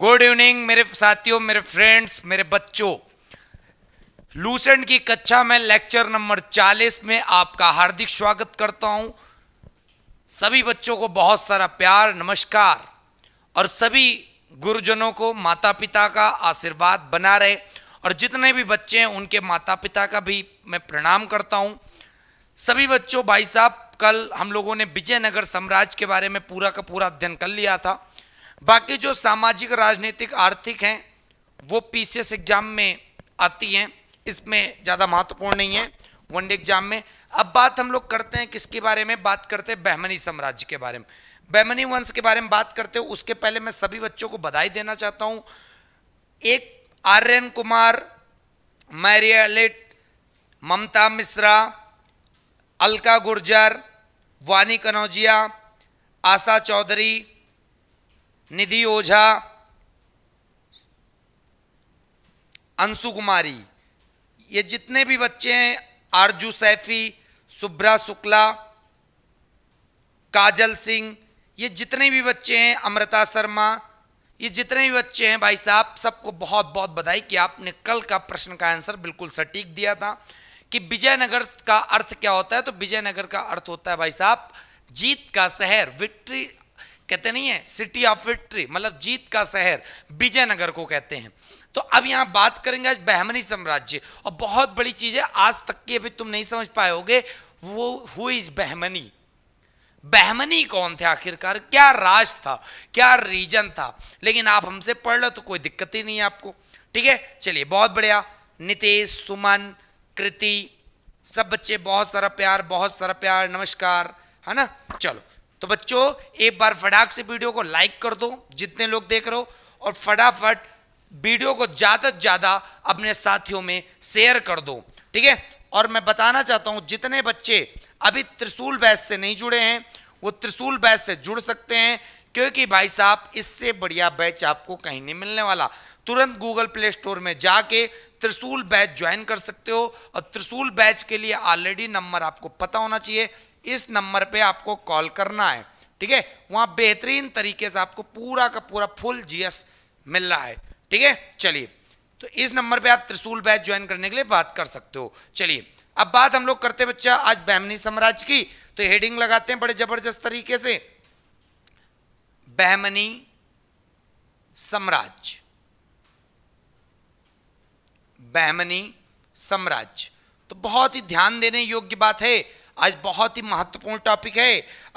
Good evening मेरे साथियों मेरे फ्रेंड्स मेरे बच्चों लूसेंट की कक्षा में लेक्चर नंबर 40 में आपका हार्दिक स्वागत करता हूं सभी बच्चों को बहुत सारा प्यार नमस्कार और सभी गुरुजनों को माता पिता का आशीर्वाद बना रहे और जितने भी बच्चे हैं उनके माता पिता का भी मैं प्रणाम करता हूँ सभी बच्चों भाई साहब कल हम लोगों ने विजयनगर साम्राज्य के बारे में पूरा का पूरा अध्ययन कर लिया था बाकी जो सामाजिक राजनीतिक आर्थिक हैं वो पीसीएस एग्जाम में आती हैं इसमें ज़्यादा महत्वपूर्ण नहीं है वनडे एग्जाम में अब बात हम लोग करते हैं किसके बारे में बात करते हैं बहमनी साम्राज्य के बारे में बहमनी वंश के बारे में बात करते हो उसके पहले मैं सभी बच्चों को बधाई देना चाहता हूँ एक आर्यन कुमार मैरियालेट ममता मिश्रा अलका गुर्जर वानी कनौजिया आशा चौधरी निधि ओझा अंशु कुमारी ये जितने भी बच्चे हैं आरजू सैफी सुब्रा शुक्ला काजल सिंह ये जितने भी बच्चे हैं अमृता शर्मा ये जितने भी बच्चे हैं भाई साहब सबको बहुत बहुत बधाई कि आपने कल का प्रश्न का आंसर बिल्कुल सटीक दिया था कि विजयनगर का अर्थ क्या होता है तो विजयनगर का अर्थ होता है भाई साहब जीत का शहर विक्ट्री कहते नहीं है सिटी ऑफ विक्ट्री मतलब जीत का शहर विजयनगर को कहते हैं तो अब यहां बात करेंगे आज बहमनी साम्राज्य और बहुत बड़ी चीज है आज तक की अभी तुम नहीं समझ पाए होगे वो हु इज बहमनी बहमनी कौन थे आखिरकार क्या राज था क्या रीजन था लेकिन आप हमसे पढ़ लो तो कोई दिक्कत ही नहीं है आपको ठीक है चलिए बहुत बढ़िया नितेश सुमन कृति सब बच्चे बहुत सारा प्यार बहुत सारा प्यार नमस्कार है ना चलो तो बच्चों एक बार फटाक से वीडियो को लाइक कर दो जितने लोग देख रहे हो और फटाफट वीडियो को ज़्यादा से ज़्यादा अपने साथियों में शेयर कर दो ठीक है और मैं बताना चाहता हूँ जितने बच्चे अभी त्रिशूल बैच से नहीं जुड़े हैं वो त्रिशूल बैच से जुड़ सकते हैं क्योंकि भाई साहब इससे बढ़िया बैच आपको कहीं नहीं मिलने वाला तुरंत गूगल प्ले स्टोर में जाके त्रिशूल बैच ज्वाइन कर सकते हो और त्रिशूल बैच के लिए ऑलरेडी नंबर आपको पता होना चाहिए इस नंबर पे आपको कॉल करना है ठीक है वहां बेहतरीन तरीके से आपको पूरा का पूरा फुल जीएस मिल रहा है ठीक है चलिए तो इस नंबर पे आप त्रिशूल बैच ज्वाइन करने के लिए बात कर सकते हो चलिए अब बात हम लोग करते बच्चा आज बहमनी साम्राज्य की तो हेडिंग लगाते हैं बड़े जबरदस्त तरीके से बहमनी साम्राज्य बहमनी साम्राज्य तो बहुत ही ध्यान देने योग्य बात है आज बहुत ही महत्वपूर्ण टॉपिक है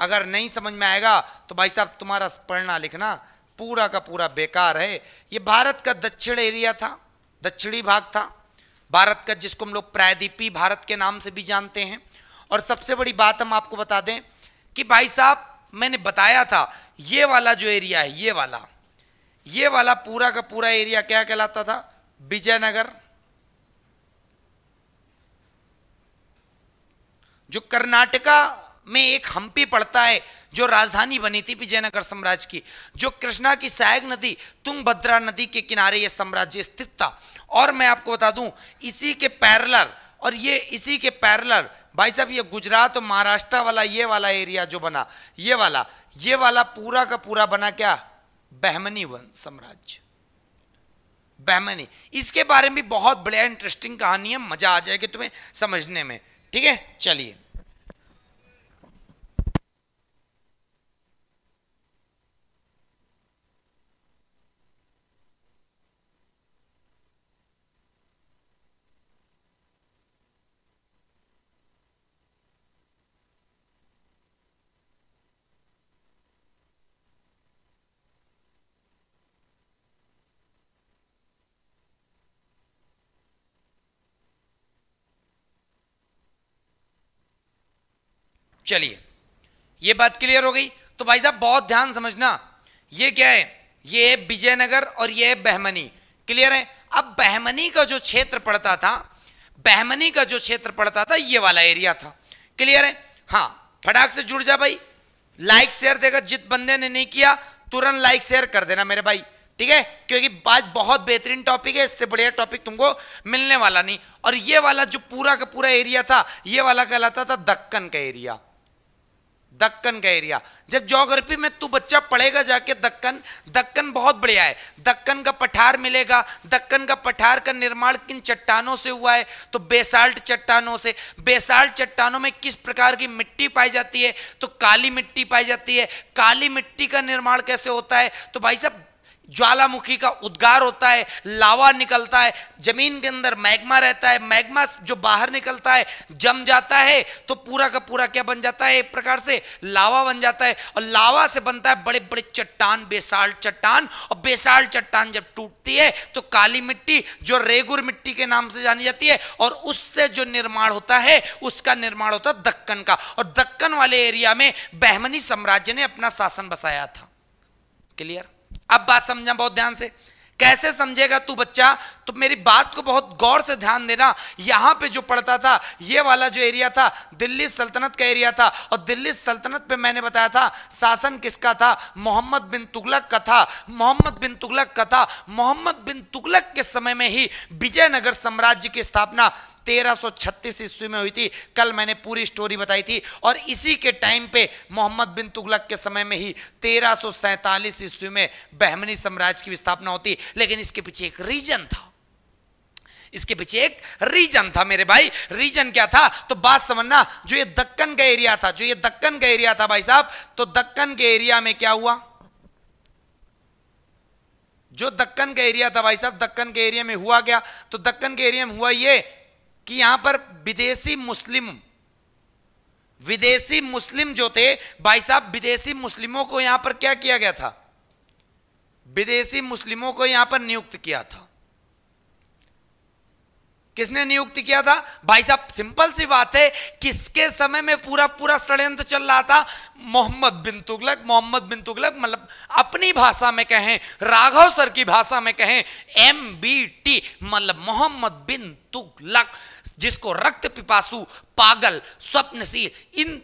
अगर नहीं समझ में आएगा तो भाई साहब तुम्हारा पढ़ना लिखना पूरा का पूरा बेकार है ये भारत का दक्षिण एरिया था दक्षिणी भाग था भारत का जिसको हम लोग प्रायद्वीपी भारत के नाम से भी जानते हैं और सबसे बड़ी बात हम आपको बता दें कि भाई साहब मैंने बताया था ये वाला जो एरिया है ये वाला ये वाला पूरा का पूरा एरिया क्या कहलाता था विजयनगर जो कर्नाटका में एक हम्पी पड़ता है जो राजधानी बनी थी विजयनगर साम्राज्य की जो कृष्णा की सहायक नदी तुंगभद्रा नदी के किनारे यह साम्राज्य स्थित था और मैं आपको बता दूं इसी के पैरलर और ये इसी के पैरलर भाई साहब ये गुजरात और महाराष्ट्र वाला ये वाला एरिया जो बना ये वाला ये वाला पूरा का पूरा बना क्या बहमनी वन साम्राज्य बहमनी इसके बारे में बहुत बड़ा इंटरेस्टिंग कहानी है मजा आ जाएगा तुम्हें समझने में ठीक है चलिए चलिए ये बात क्लियर हो गई तो भाई साहब बहुत ध्यान समझना ये क्या है ये है विजयनगर और ये है बहमनी क्लियर है अब बहमनी का जो क्षेत्र पड़ता था बहमनी का जो क्षेत्र पड़ता था ये वाला एरिया था क्लियर है हाँ फटाक से जुड़ जा भाई लाइक शेयर देगा जित बंदे ने नहीं किया तुरंत लाइक शेयर कर देना मेरे भाई ठीक है क्योंकि बात बहुत बेहतरीन टॉपिक है इससे बढ़िया टॉपिक तुमको मिलने वाला नहीं और ये वाला जो पूरा का पूरा एरिया था ये वाला कहलाता था दक्कन का एरिया दक्कन का एरिया जब जोग्राफी में तू बच्चा पढ़ेगा जाके दक्कन दक्कन बहुत बढ़िया है दक्कन का पठार मिलेगा दक्कन का पठार का निर्माण किन चट्टानों से हुआ है तो बेसाल्ट चट्टानों से बेसाल्ट चट्टानों में किस प्रकार की मिट्टी पाई जाती है तो काली मिट्टी पाई जाती है काली मिट्टी का निर्माण कैसे होता है तो भाई साहब ज्वालामुखी का उद्गार होता है लावा निकलता है जमीन के अंदर मैग्मा रहता है मैग्मा जो बाहर निकलता है जम जाता है तो पूरा का पूरा क्या बन जाता है एक प्रकार से लावा बन जाता है और लावा से बनता है बड़े बड़े चट्टान बेसाल चट्टान और बेसाल चट्टान जब टूटती है तो काली मिट्टी जो रेगुर मिट्टी के नाम से जानी जाती है और उससे जो निर्माण होता है उसका निर्माण होता है दक्कन का और दक्कन वाले एरिया में बहमनी साम्राज्य ने अपना शासन बसाया था क्लियर अब बात समझा बहुत ध्यान से कैसे समझेगा तू बच्चा तो मेरी बात को बहुत गौर से ध्यान देना यहां पे जो पड़ता था ये वाला जो एरिया था दिल्ली सल्तनत का एरिया था और दिल्ली सल्तनत पे मैंने बताया था शासन किसका था मोहम्मद बिन तुगलक का था मोहम्मद बिन तुगलक का था मोहम्मद बिन तुगलक के समय में ही विजयनगर साम्राज्य की स्थापना 1336 ईस्वी में हुई थी कल मैंने पूरी स्टोरी बताई थी और इसी के टाइम पे मोहम्मद बिन तुगलक के समय में ही 1347 ईस्वी में बहमनी साम्राज्य की स्थापना होती लेकिन इसके पीछे एक रीजन था इसके पीछे एक रीजन था मेरे भाई रीजन क्या था तो बात समझना जो ये दक्कन का एरिया था जो ये दक्कन का एरिया था भाई साहब तो दक्कन के एरिया में क्या हुआ जो दक्कन का एरिया था भाई साहब दक्कन के एरिया में हुआ क्या तो दक्कन के एरिया में हुआ ये कि यहां पर विदेशी मुस्लिम विदेशी मुस्लिम जो थे भाई साहब विदेशी मुस्लिमों को यहां पर क्या किया गया था विदेशी मुस्लिमों को यहां पर नियुक्त किया था किसने नियुक्त किया था भाई साहब सिंपल सी बात है किसके समय में पूरा पूरा षडयंत्र चल रहा था मोहम्मद बिन तुगलक मोहम्मद बिन तुगलक मतलब अपनी भाषा में कहें राघव सर की भाषा में कहें एम बी टी मतलब मोहम्मद बिन तुगलक जिसको रक्त पिपासु पागल स्वप्नशील इन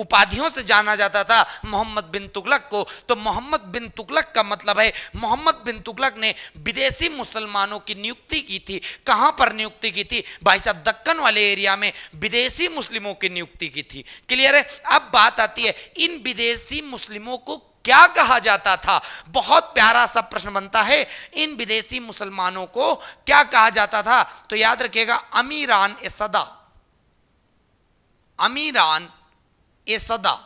उपाधियों से जाना जाता था मोहम्मद बिन तुगलक को तो मोहम्मद बिन तुगलक का मतलब है मोहम्मद बिन तुगलक ने विदेशी मुसलमानों की नियुक्ति की थी कहां पर नियुक्ति की थी भाई साहब दक्कन वाले एरिया में विदेशी मुस्लिमों की नियुक्ति की थी क्लियर है अब बात आती है इन विदेशी मुस्लिमों को क्या कहा जाता था बहुत प्यारा सा प्रश्न बनता है इन विदेशी मुसलमानों को क्या कहा जाता था तो याद रखिएगा अमीरान ए सदा अमीरान ए सदा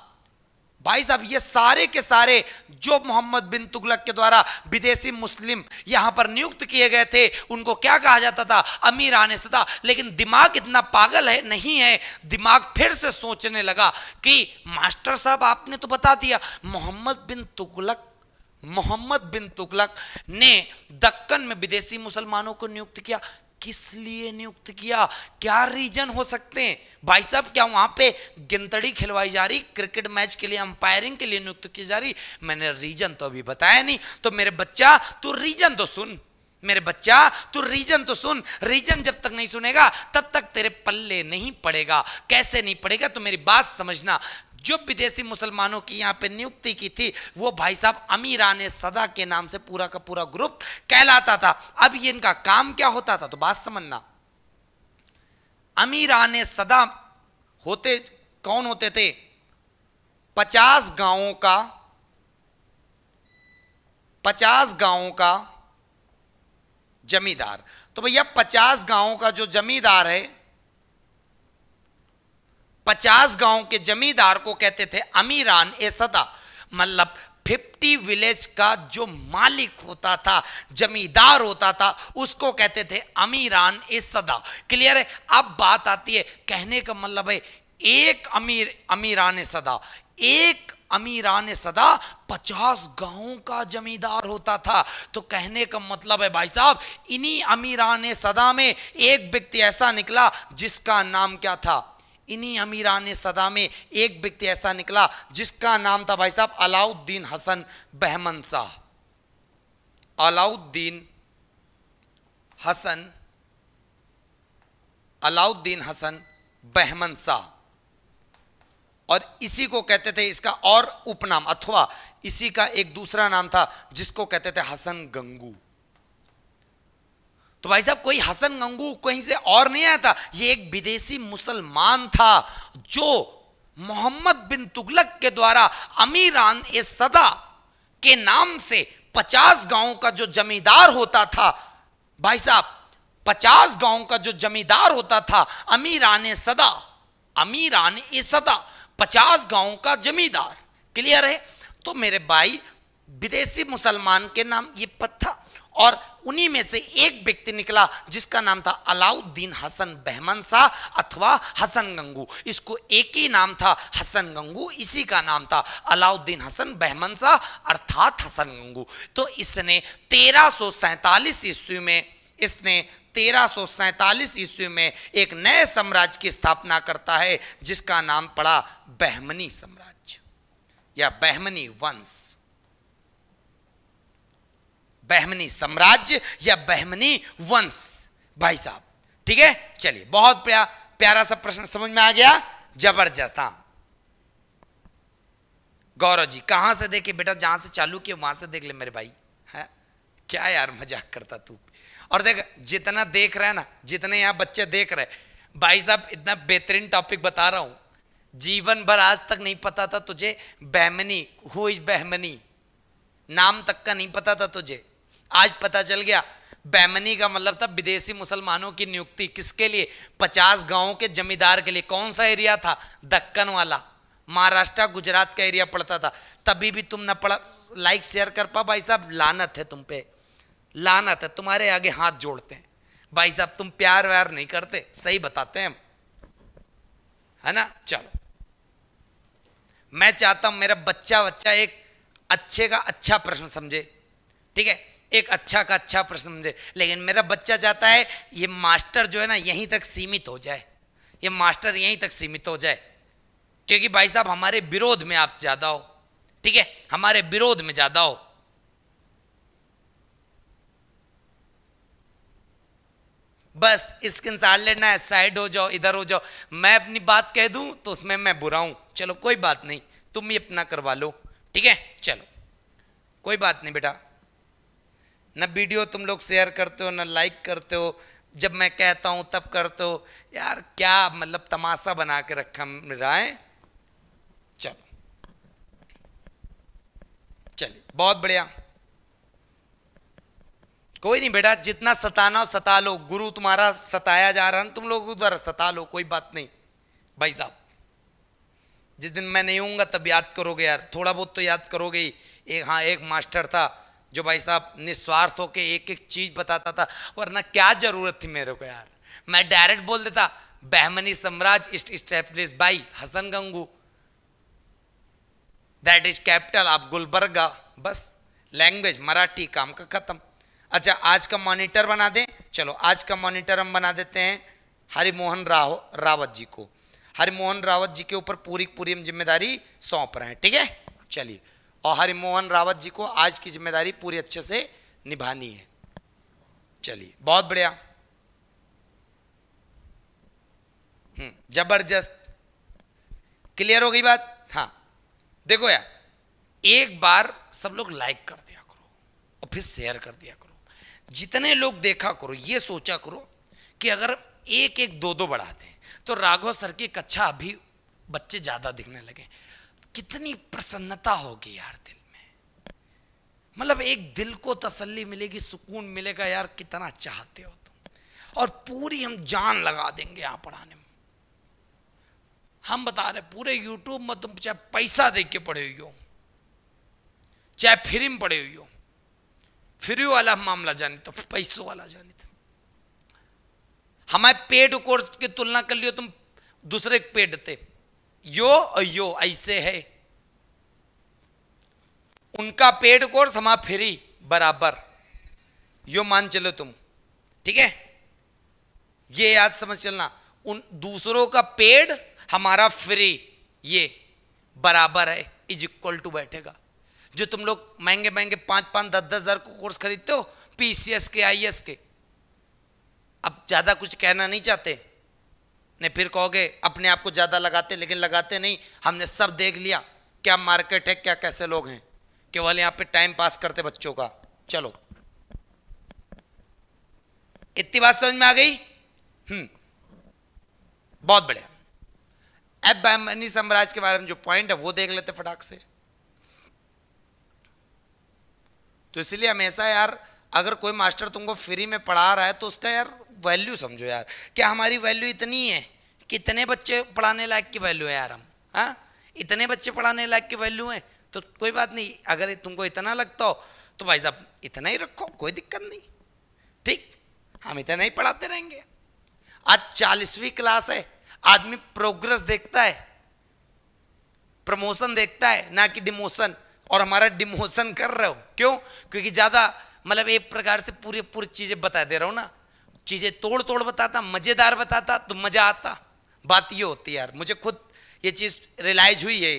भाई साहब ये सारे के सारे जो मोहम्मद बिन तुगलक के द्वारा विदेशी मुस्लिम यहां पर नियुक्त किए गए थे उनको क्या कहा जाता था अमीर आने सदा लेकिन दिमाग इतना पागल है नहीं है दिमाग फिर से सोचने लगा कि मास्टर साहब आपने तो बता दिया मोहम्मद बिन तुगलक मोहम्मद बिन तुगलक ने दक्कन में विदेशी मुसलमानों को नियुक्त किया किस लिए नियुक्त किया क्या रीजन हो सकते हैं भाई साहब क्या वहां पे गिनतड़ी खिलवाई जा रही क्रिकेट मैच के लिए अंपायरिंग के लिए नियुक्त की जा रही मैंने रीजन तो अभी बताया नहीं तो मेरे बच्चा तू रीजन तो सुन मेरे बच्चा तू रीजन तो सुन रीजन जब तक नहीं सुनेगा तब तक तेरे पल्ले नहीं पड़ेगा कैसे नहीं पड़ेगा तो मेरी बात समझना जो विदेशी मुसलमानों की यहाँ पे नियुक्ति की थी वो भाई साहब अमीरान सदा के नाम से पूरा का पूरा ग्रुप कहलाता था अब ये इनका काम क्या होता था तो बात समझना अमीरान सदा होते कौन होते थे पचास गांवों का पचास गांवों का जमींदार तो भैया पचास गांवों का जो जमींदार है पचास गांव के जमींदार को कहते थे अमीरान ए सदा मतलब फिफ्टी विलेज का जो मालिक होता था जमींदार होता था उसको कहते थे अमीरान ए सदा क्लियर है अब बात आती है कहने का मतलब है एक अमीर अमीरान ए सदा एक अमीरान सदा पचास गांव का जमींदार होता था तो कहने का मतलब है भाई साहब इन्हीं अमीरान सदा में एक व्यक्ति ऐसा निकला जिसका नाम क्या था इन्हीं अमीरान सदा में एक व्यक्ति ऐसा निकला जिसका नाम था भाई साहब अलाउद्दीन हसन बहमन शाह अलाउद्दीन हसन अलाउद्दीन हसन बहमन शाह और इसी को कहते थे इसका और उपनाम अथवा इसी का एक दूसरा नाम था जिसको कहते थे हसन गंगू तो भाई साहब कोई हसन गंगू कहीं से और नहीं आया था ये एक विदेशी मुसलमान था जो मोहम्मद बिन तुगलक के द्वारा अमीरान ए सदा के नाम से पचास गांव का जो जमींदार होता था भाई साहब पचास गांव का जो जमींदार होता था अमीरान सदा अमीरान ए सदा पचास गांव का जमींदार क्लियर है तो मेरे भाई विदेशी मुसलमान के नाम ये पद था और उन्हीं में से एक व्यक्ति निकला जिसका नाम था अलाउद्दीन हसन बहमन शाह अथवा हसन गंगू इसको एक ही नाम था हसन गंगू इसी का नाम था अलाउद्दीन हसन बहमन शाह अर्थात हसन गंगू तो इसने तेरह ईस्वी में इसने तेरह ईस्वी में एक नए साम्राज्य की स्थापना करता है जिसका नाम पड़ा बहमनी साम्राज्य या बहमनी वंश बहमनी साम्राज्य या बहमनी वंश भाई साहब ठीक है चलिए बहुत प्या, प्यारा सा प्रश्न समझ में आ गया जबरदस्त हाँ गौरव जी कहां से देखे बेटा जहां से चालू किया वहां से देख ले मेरे भाई है क्या यार मजाक करता तू और देख जितना देख रहा है ना जितने यहां बच्चे देख रहे भाई साहब इतना बेहतरीन टॉपिक बता रहा हूं जीवन भर आज तक नहीं पता था तुझे बहमनी हु इज बहमनी नाम तक का नहीं पता था तुझे आज पता चल गया बैमनी का मतलब था विदेशी मुसलमानों की नियुक्ति किसके लिए पचास गांवों के जमींदार के लिए कौन सा एरिया था दक्कन वाला महाराष्ट्र गुजरात का एरिया पड़ता था तभी भी तुम न पढ़ा लाइक शेयर कर पा भाई साहब लानत है तुम पे लानत है तुम्हारे आगे हाथ जोड़ते हैं भाई साहब तुम प्यार व्यार नहीं करते सही बताते हैं है ना चलो मैं चाहता हूं मेरा बच्चा बच्चा एक अच्छे का अच्छा प्रश्न समझे ठीक है एक अच्छा का अच्छा प्रश्न समझे लेकिन मेरा बच्चा चाहता है ये मास्टर जो है ना यहीं तक सीमित हो जाए ये मास्टर यहीं तक सीमित हो जाए क्योंकि भाई साहब हमारे विरोध में आप ज़्यादा हो ठीक है हमारे विरोध में ज़्यादा हो बस स्क्रीन सार लेना है साइड हो जाओ इधर हो जाओ मैं अपनी बात कह दूं तो उसमें मैं बुरा हूं चलो कोई बात नहीं तुम ही अपना करवा लो ठीक है चलो कोई बात नहीं बेटा ना वीडियो तुम लोग शेयर करते हो ना लाइक करते हो जब मैं कहता हूँ तब करते हो यार क्या मतलब तमाशा बना के रखा मेरा है चलो चलिए बहुत बढ़िया कोई नहीं बेटा जितना सताना हो सता लो गुरु तुम्हारा सताया जा रहा है तुम लोग उधर सता लो कोई बात नहीं भाई साहब जिस दिन मैं नहीं हूँगा तब याद करोगे यार थोड़ा बहुत तो याद करोगे ही एक हाँ एक मास्टर था जो भाई साहब निस्वार्थ होकर एक एक चीज़ बताता था वरना क्या ज़रूरत थी मेरे को यार मैं डायरेक्ट बोल देता बहमनी साम्राज्य establish by Hasan Gangu that is capital of Gulbarga बस लैंग्वेज मराठी काम का ख़त्म अच्छा आज का मॉनिटर बना दें चलो आज का मॉनिटर हम बना देते हैं हरिमोहन राव रावत जी को हरिमोहन रावत जी के ऊपर पूरी पूरी हम जिम्मेदारी सौंप रहे हैं ठीक है चलिए और हरिमोहन रावत जी को आज की जिम्मेदारी पूरी अच्छे से निभानी है चलिए बहुत बढ़िया हम्म, जबरदस्त क्लियर हो गई बात हाँ देखो यार एक बार सब लोग लाइक कर दिया करो और फिर शेयर कर दिया करो जितने लोग देखा करो ये सोचा करो कि अगर एक एक दो दो बढ़ाते हैं तो राघव सर की कक्षा अभी बच्चे ज़्यादा दिखने लगे कितनी प्रसन्नता होगी यार दिल में मतलब एक दिल को तसल्ली मिलेगी सुकून मिलेगा यार कितना चाहते हो तुम और पूरी हम जान लगा देंगे यहां पढ़ाने में हम बता रहे पूरे यूट्यूब में तुम चाहे पैसा दे के पढ़े हुई हो चाहे फ्री में पढ़े हुई हो फ्री वाला मामला जाने तो पैसों वाला जाने तो हमारे पेड कोर्स की तुलना कर लियो तुम दूसरे पेड थे यो और यो ऐसे है उनका पेड़ कोर समा फेरी बराबर यो मान चलो तुम ठीक है ये याद समझ चलना उन दूसरों का पेड़ हमारा फ्री ये बराबर है इज इक्वल टू बैठेगा जो तुम लोग महंगे महंगे पांच पांच दस दस हज़ार को कोर्स खरीदते हो पीसीएस के आईएएस के अब ज़्यादा कुछ कहना नहीं चाहते नहीं फिर कहोगे अपने आप को ज़्यादा लगाते लेकिन लगाते नहीं हमने सब देख लिया क्या मार्केट है क्या कैसे लोग हैं केवल यहाँ पे टाइम पास करते बच्चों का चलो इतनी बात समझ में आ गई हम्म बहुत बढ़िया अब बामनी साम्राज्य के बारे में जो पॉइंट है वो देख लेते फटाक से तो इसलिए हमेशा यार अगर कोई मास्टर तुमको फ्री में पढ़ा रहा है तो उसका यार वैल्यू समझो यार क्या हमारी वैल्यू इतनी है कितने बच्चे पढ़ाने लायक की वैल्यू है यार हम हाँ इतने बच्चे पढ़ाने लायक की वैल्यू है तो कोई बात नहीं अगर तुमको इतना लगता हो तो भाई साहब इतना ही रखो कोई दिक्कत नहीं ठीक हम इतना ही पढ़ाते रहेंगे आज चालीसवीं क्लास है आदमी प्रोग्रेस देखता है प्रमोशन देखता है ना कि डिमोशन और हमारा डिमोशन कर रहे हो क्यों क्योंकि ज़्यादा मतलब एक प्रकार से पूरी पूरी चीज़ें बता दे रहा हूं ना चीज़ें तोड़ तोड़ बताता मज़ेदार बताता तो मज़ा आता बात ये होती है यार मुझे खुद ये चीज रियलाइज हुई है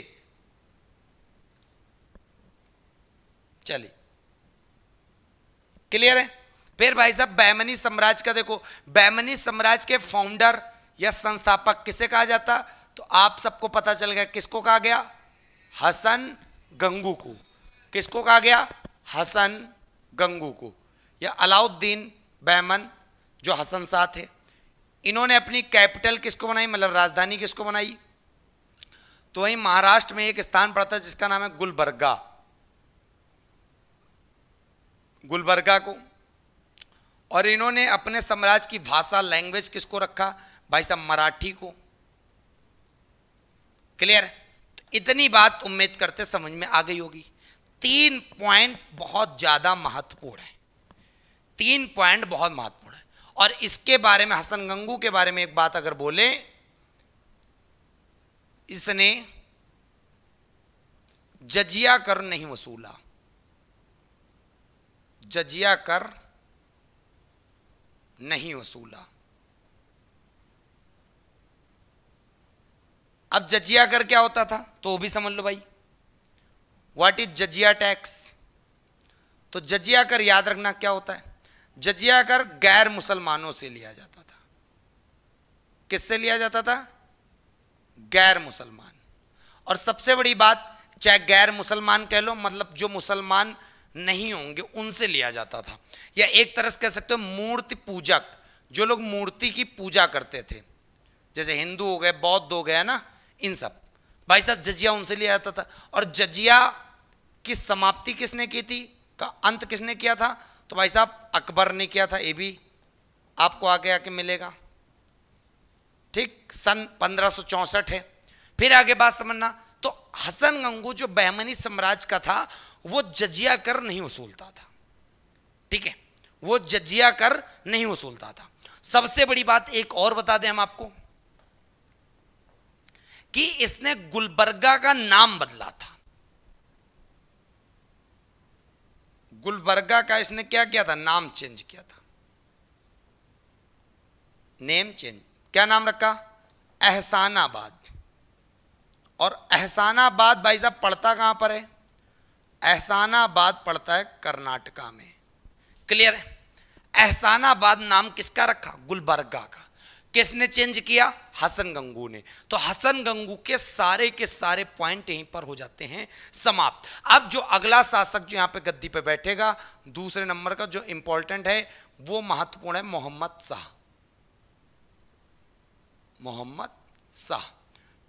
चलिए क्लियर है फिर भाई साहब बैमनी साम्राज्य का देखो बैमनी साम्राज्य के फाउंडर या संस्थापक किसे कहा जाता तो आप सबको पता चल गया किसको कहा गया हसन गंगू को किसको कहा गया हसन गंगू को या अलाउद्दीन बैमन जो हसन साथ थे इन्होंने अपनी कैपिटल किसको बनाई मतलब राजधानी किसको बनाई तो वहीं महाराष्ट्र में एक स्थान पड़ता है जिसका नाम है गुलबर्गा गुलबर्गा को और इन्होंने अपने साम्राज्य की भाषा लैंग्वेज किसको रखा भाई साहब मराठी को क्लियर तो इतनी बात उम्मीद करते समझ में आ गई होगी तीन पॉइंट बहुत ज़्यादा महत्वपूर्ण है तीन पॉइंट बहुत महत्वपूर्ण और इसके बारे में हसन गंगू के बारे में एक बात अगर बोले इसने जजिया कर नहीं वसूला जजिया कर नहीं वसूला अब जजिया कर क्या होता था तो वो भी समझ लो भाई व्हाट इज जजिया टैक्स तो जजिया कर याद रखना क्या होता है जजिया कर गैर मुसलमानों से लिया जाता था किससे लिया जाता था गैर मुसलमान और सबसे बड़ी बात चाहे गैर मुसलमान कह लो मतलब जो मुसलमान नहीं होंगे उनसे लिया जाता था या एक तरह से कह सकते हो मूर्ति पूजक जो लोग मूर्ति की पूजा करते थे जैसे हिंदू हो गए बौद्ध हो गए ना इन सब भाई साहब जजिया उनसे लिया जाता था और जजिया की समाप्ति किसने की थी का अंत किसने किया था तो भाई साहब अकबर ने किया था ये भी आपको आगे आके मिलेगा ठीक सन 1564 है फिर आगे बात समझना तो हसन गंगू जो बहमनी साम्राज्य का था वो जजिया कर नहीं वसूलता था ठीक है वो जजिया कर नहीं वसूलता था सबसे बड़ी बात एक और बता दें हम आपको कि इसने गुलबर्गा का नाम बदला था गुलबर्गा का इसने क्या किया था नाम चेंज किया था नेम चेंज क्या नाम रखा एहसानाबाद और एहसानाबाद भाई साहब पढ़ता कहां पर है एहसानाबाद पढ़ता है कर्नाटका में क्लियर है एहसानाबाद नाम किसका रखा गुलबर्गा का किसने चेंज किया हसन गंगू ने तो हसन गंगू के सारे के सारे पॉइंट यहीं पर हो जाते हैं समाप्त अब जो अगला शासक जो यहाँ पे गद्दी पे बैठेगा दूसरे नंबर का जो इंपॉर्टेंट है वो महत्वपूर्ण है मोहम्मद शाह मोहम्मद शाह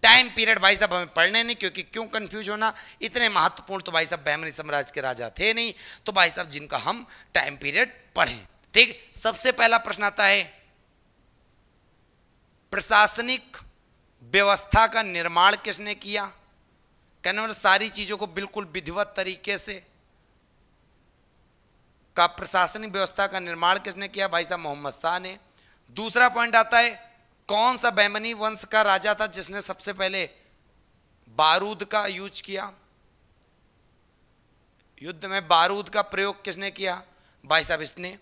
टाइम पीरियड भाई साहब हमें पढ़ने नहीं क्योंकि क्यों कंफ्यूज होना इतने महत्वपूर्ण तो भाई साहब बहमनी साम्राज्य के राजा थे नहीं तो भाई साहब जिनका हम टाइम पीरियड पढ़ें ठीक सबसे पहला प्रश्न आता है प्रशासनिक व्यवस्था का निर्माण किसने किया कहने वाले सारी चीज़ों को बिल्कुल विधिवत तरीके से का प्रशासनिक व्यवस्था का निर्माण किसने किया भाई साहब मोहम्मद शाह ने दूसरा पॉइंट आता है कौन सा बैमनी वंश का राजा था जिसने सबसे पहले बारूद का यूज किया युद्ध में बारूद का प्रयोग किसने किया भाई साहब इसने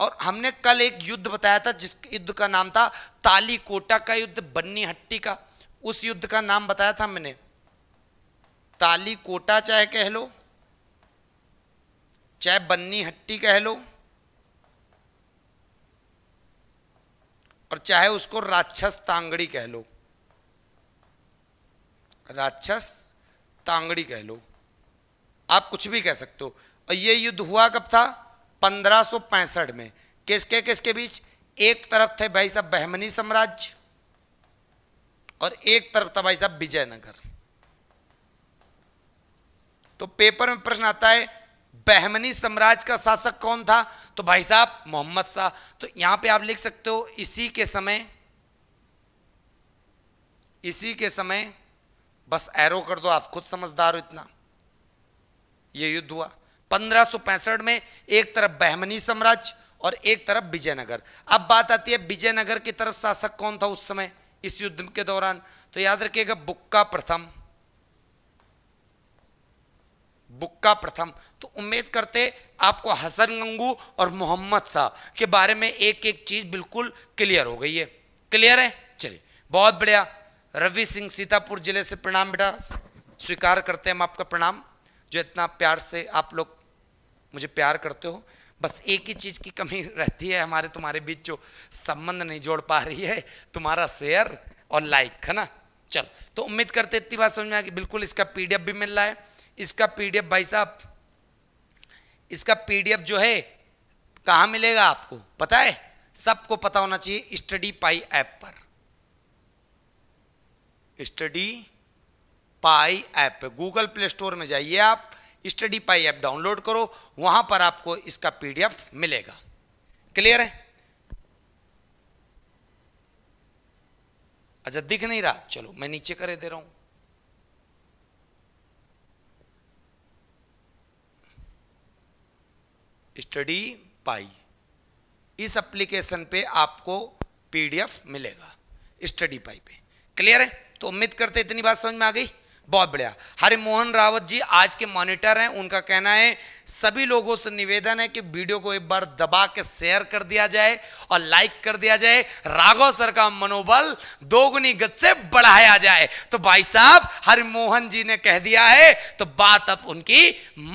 और हमने कल एक युद्ध बताया था जिस युद्ध का नाम था ताली कोटा का युद्ध बन्नी हट्टी का उस युद्ध का नाम बताया था मैंने ताली कोटा चाहे कह लो चाहे बन्नी हट्टी कह लो और चाहे उसको राक्षस तांगड़ी कह लो राक्षस तांगड़ी कह लो आप कुछ भी कह सकते हो और ये युद्ध हुआ कब था पंद्रह में किसके किसके बीच एक तरफ थे भाई साहब बहमनी साम्राज्य और एक तरफ था भाई साहब विजयनगर तो पेपर में प्रश्न आता है बहमनी साम्राज्य का शासक कौन था तो भाई साहब मोहम्मद शाह तो यहां पे आप लिख सकते हो इसी के समय इसी के समय बस एरो कर दो आप खुद समझदार हो इतना ये युद्ध हुआ पंद्रह में एक तरफ बहमनी साम्राज्य और एक तरफ विजयनगर अब बात आती है विजयनगर की तरफ शासक कौन था उस समय इस युद्ध के दौरान तो याद रखिएगा बुक्का प्रथम बुक्का प्रथम तो उम्मीद करते आपको हसन गंगू और मोहम्मद शाह के बारे में एक एक चीज बिल्कुल क्लियर हो गई है क्लियर है चलिए बहुत बढ़िया रवि सिंह सीतापुर जिले से प्रणाम बेटा स्वीकार करते हैं हम आपका प्रणाम जो इतना प्यार से आप लोग मुझे प्यार करते हो बस एक ही चीज़ की कमी रहती है हमारे तुम्हारे बीच जो संबंध नहीं जोड़ पा रही है तुम्हारा शेयर और लाइक है ना चल तो उम्मीद करते इतनी बात समझ में आ गई बिल्कुल इसका पीडीएफ भी मिल रहा है इसका पीडीएफ भाई साहब इसका पीडीएफ जो है कहाँ मिलेगा आपको पता है सबको पता होना चाहिए स्टडी पाई ऐप पर Study Pie app Google Play Store में जाइए आप स्टडी पाई ऐप डाउनलोड करो वहां पर आपको इसका पीडीएफ मिलेगा क्लियर है अच्छा दिख नहीं रहा चलो मैं नीचे करे दे रहा हूं स्टडी पाई इस एप्लीकेशन पे आपको पीडीएफ मिलेगा स्टडी पाई पे क्लियर है तो उम्मीद करते इतनी बात समझ में आ गई बहुत बढ़िया हरिमोहन रावत जी आज के मॉनिटर हैं उनका कहना है सभी लोगों से निवेदन है कि वीडियो को एक बार दबा के शेयर कर दिया जाए और लाइक कर दिया जाए राघव सर का मनोबल दोगुनी गत से बढ़ाया जाए तो भाई साहब हरिमोहन जी ने कह दिया है तो बात अब उनकी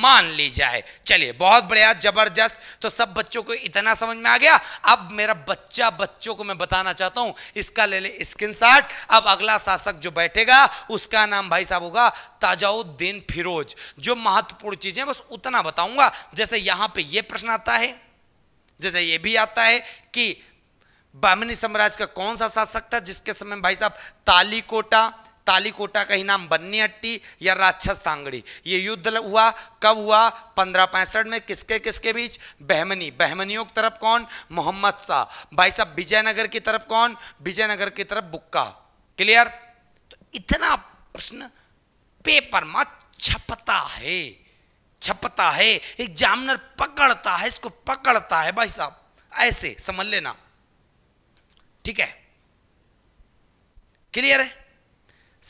मान ली जाए चलिए बहुत बढ़िया जबरदस्त तो सब बच्चों को इतना समझ में आ गया अब मेरा बच्चा बच्चों को मैं बताना चाहता हूं इसका ले ले स्क्रीन अब अगला शासक जो बैठेगा उसका नाम भाई साहब होगा ताजाउद्दीन फिरोज जो महत्वपूर्ण चीजें बस उतना बताओ बताऊंगा जैसे यहां पे ये प्रश्न आता है जैसे ये भी आता है कि बामिनी साम्राज्य का कौन सा शासक था जिसके समय भाई साहब तालीकोटा तालीकोटा का ही नाम बन्नी हट्टी या राक्षस तांगड़ी ये युद्ध हुआ कब हुआ पंद्रह पैंसठ में किसके किसके बीच बहमनी बहमनियों की तरफ कौन मोहम्मद शाह भाई साहब विजयनगर की तरफ कौन विजयनगर की तरफ बुक्का क्लियर तो इतना प्रश्न पेपर में छपता है छपता है एग्जामिनर पकड़ता है इसको पकड़ता है भाई साहब ऐसे समझ लेना ठीक है क्लियर है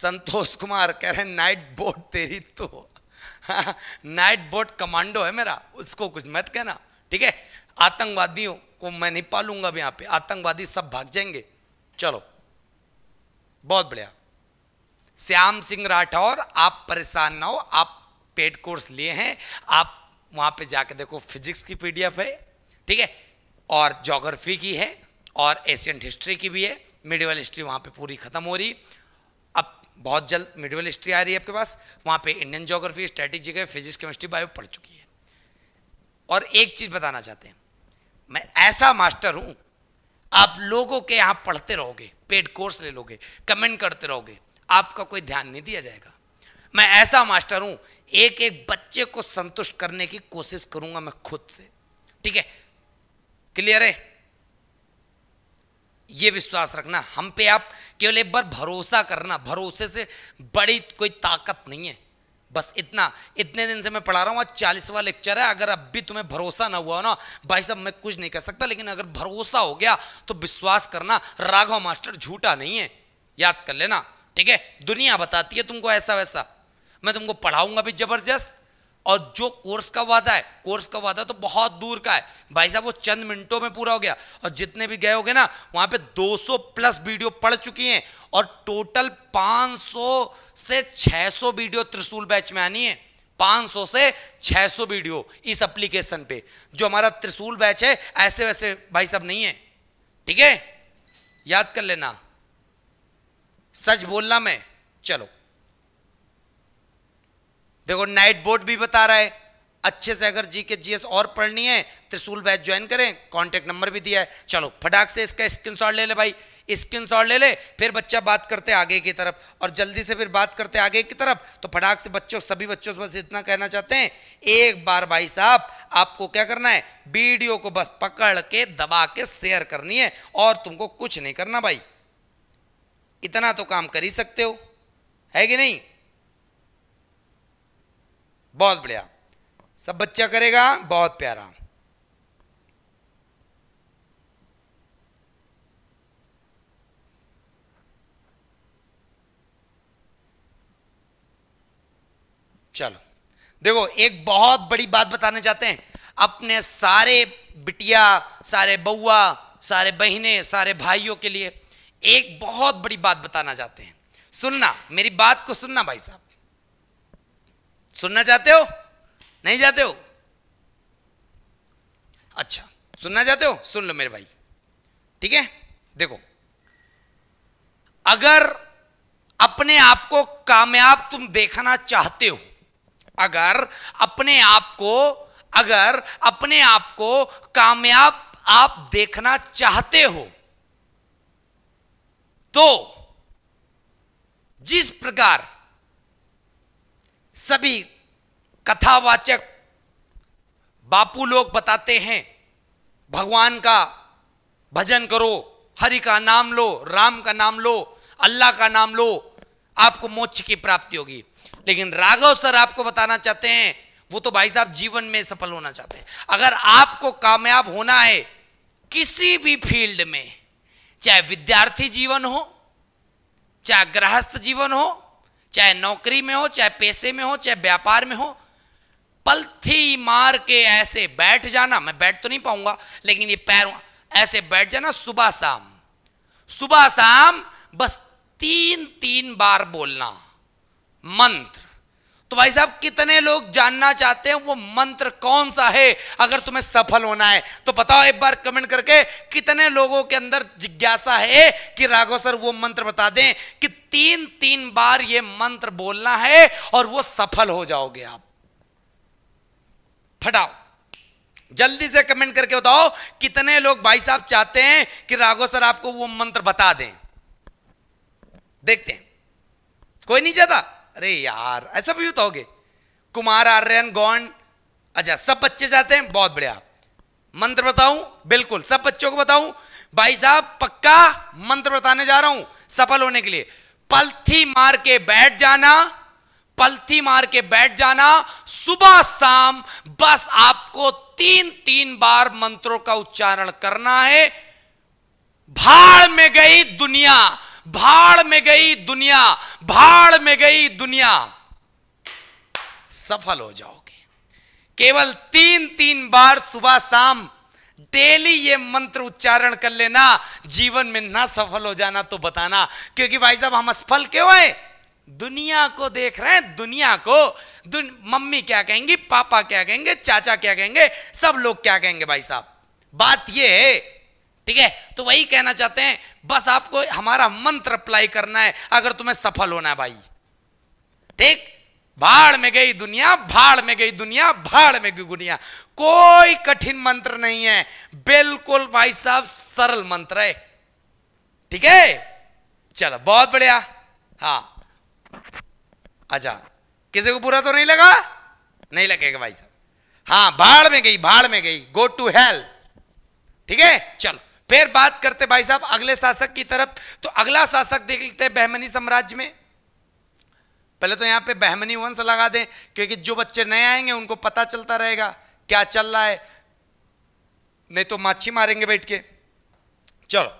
संतोष कुमार कह रहे नाइट बोट तेरी तो नाइट बोट कमांडो है मेरा उसको कुछ मत कहना ठीक है आतंकवादियों को मैं नहीं पालूंगा यहां यहाँ पे आतंकवादी सब भाग जाएंगे चलो बहुत बढ़िया श्याम सिंह राठौर आप परेशान ना हो आप पेड कोर्स लिए हैं आप वहाँ पे जाके देखो फिजिक्स की पीडीएफ है ठीक है और जोग्राफी की है और एशियंट हिस्ट्री की भी है मिडिवल हिस्ट्री वहाँ पे पूरी ख़त्म हो रही अब बहुत जल्द मिडिवल हिस्ट्री आ रही है आपके पास वहाँ पे इंडियन जोग्राफी स्ट्रेटेजिक जगह फिजिक्स केमिस्ट्री बायो पढ़ चुकी है और एक चीज़ बताना चाहते हैं मैं ऐसा मास्टर हूँ आप लोगों के यहाँ पढ़ते रहोगे पेड कोर्स ले लोगे कमेंट करते रहोगे आपका कोई ध्यान नहीं दिया जाएगा मैं ऐसा मास्टर हूँ एक एक बच्चे को संतुष्ट करने की कोशिश करूंगा मैं खुद से ठीक है क्लियर है ये विश्वास रखना हम पे आप केवल एक बार भरोसा करना भरोसे से बड़ी कोई ताकत नहीं है बस इतना इतने दिन से मैं पढ़ा रहा हूँ आज चालीसवा लेक्चर है अगर अब भी तुम्हें भरोसा ना हुआ ना भाई साहब मैं कुछ नहीं कर सकता लेकिन अगर भरोसा हो गया तो विश्वास करना राघव मास्टर झूठा नहीं है याद कर लेना ठीक है दुनिया बताती है तुमको ऐसा वैसा मैं तुमको पढ़ाऊंगा भी जबरदस्त और जो कोर्स का वादा है कोर्स का वादा तो बहुत दूर का है भाई साहब वो चंद मिनटों में पूरा हो गया और जितने भी गए होगे ना वहां पे 200 प्लस वीडियो पढ़ चुकी हैं और टोटल 500 से 600 वीडियो त्रिशूल बैच में आनी है 500 से 600 वीडियो इस एप्लीकेशन पे जो हमारा त्रिशूल बैच है ऐसे वैसे भाई साहब नहीं है ठीक है याद कर लेना सच बोलना मैं चलो देखो नाइट बोर्ड भी बता रहा है अच्छे से अगर जी के जीएस और पढ़नी है त्रिशूल बैच ज्वाइन करें कॉन्टेक्ट नंबर भी दिया है चलो फटाक से इसका शॉट ले ले भाई शॉट ले ले फिर बच्चा बात करते आगे की तरफ और जल्दी से फिर बात करते आगे की तरफ तो फटाक से बच्चों सभी बच्चों से बस इतना कहना चाहते हैं एक बार भाई साहब आपको क्या करना है वीडियो को बस पकड़ के दबा के शेयर करनी है और तुमको कुछ नहीं करना भाई इतना तो काम कर ही सकते हो है कि नहीं बहुत बढ़िया सब बच्चा करेगा बहुत प्यारा चलो देखो एक बहुत बड़ी बात बताने चाहते हैं अपने सारे बिटिया सारे बउआ सारे बहने सारे भाइयों के लिए एक बहुत बड़ी बात बताना चाहते हैं सुनना मेरी बात को सुनना भाई साहब सुनना चाहते हो नहीं चाहते हो अच्छा सुनना चाहते हो सुन लो मेरे भाई ठीक है देखो अगर अपने आप को कामयाब तुम देखना चाहते हो अगर अपने आप को अगर अपने आप को कामयाब आप देखना चाहते हो तो जिस प्रकार सभी कथावाचक बापू लोग बताते हैं भगवान का भजन करो हरि का नाम लो राम का नाम लो अल्लाह का नाम लो आपको मोक्ष की प्राप्ति होगी लेकिन राघव सर आपको बताना चाहते हैं वो तो भाई साहब जीवन में सफल होना चाहते हैं अगर आपको कामयाब होना है किसी भी फील्ड में चाहे विद्यार्थी जीवन हो चाहे गृहस्थ जीवन हो चाहे नौकरी में हो चाहे पैसे में हो चाहे व्यापार में हो पलथी मार के ऐसे बैठ जाना मैं बैठ तो नहीं पाऊंगा लेकिन ये पैर ऐसे बैठ जाना सुबह शाम सुबह शाम बस तीन तीन बार बोलना मंत्र तो भाई साहब कितने लोग जानना चाहते हैं वो मंत्र कौन सा है अगर तुम्हें सफल होना है तो बताओ एक बार कमेंट करके कितने लोगों के अंदर जिज्ञासा है कि राघव सर वो मंत्र बता दें कि तीन तीन बार ये मंत्र बोलना है और वो सफल हो जाओगे आप फटाओ जल्दी से कमेंट करके बताओ कितने लोग भाई साहब चाहते हैं कि राघो सर आपको वो मंत्र बता दें देखते हैं कोई नहीं चाहता अरे यार ऐसा भी बताओगे कुमार आर्यन गौंड अच्छा सब बच्चे चाहते हैं बहुत बढ़िया मंत्र बताऊं बिल्कुल सब बच्चों को बताऊं भाई साहब पक्का मंत्र बताने जा रहा हूं सफल होने के लिए पलथी मार के बैठ जाना पलथी मार के बैठ जाना सुबह शाम बस आपको तीन तीन बार मंत्रों का उच्चारण करना है भाड़ में गई दुनिया भाड़ में गई दुनिया भाड़ में गई दुनिया सफल हो जाओगे केवल तीन तीन बार सुबह शाम डेली ये मंत्र उच्चारण कर लेना जीवन में ना सफल हो जाना तो बताना क्योंकि भाई साहब हम असफल क्यों हैं दुनिया को देख रहे हैं दुनिया को दुन, मम्मी क्या कहेंगी पापा क्या कहेंगे चाचा क्या कहेंगे सब लोग क्या कहेंगे भाई साहब बात ये है ठीक है तो वही कहना चाहते हैं बस आपको हमारा मंत्र अप्लाई करना है अगर तुम्हें सफल होना है भाई ठीक भाड़ में गई दुनिया भाड़ में गई दुनिया भाड़ में गई दुनिया कोई कठिन मंत्र नहीं है बिल्कुल भाई साहब सरल मंत्र है ठीक है चलो बहुत बढ़िया हाँ अच्छा किसी को बुरा तो नहीं लगा नहीं लगेगा भाई साहब हाँ भाड़ में गई भाड़ में गई गो टू हेल ठीक है चलो फिर बात करते भाई साहब अगले शासक की तरफ तो अगला शासक देख लेते हैं बहमनी साम्राज्य में पहले तो यहां पे बहमनी वंश लगा दें क्योंकि जो बच्चे नए आएंगे उनको पता चलता रहेगा क्या चल रहा है नहीं तो माछी मारेंगे बैठ के चलो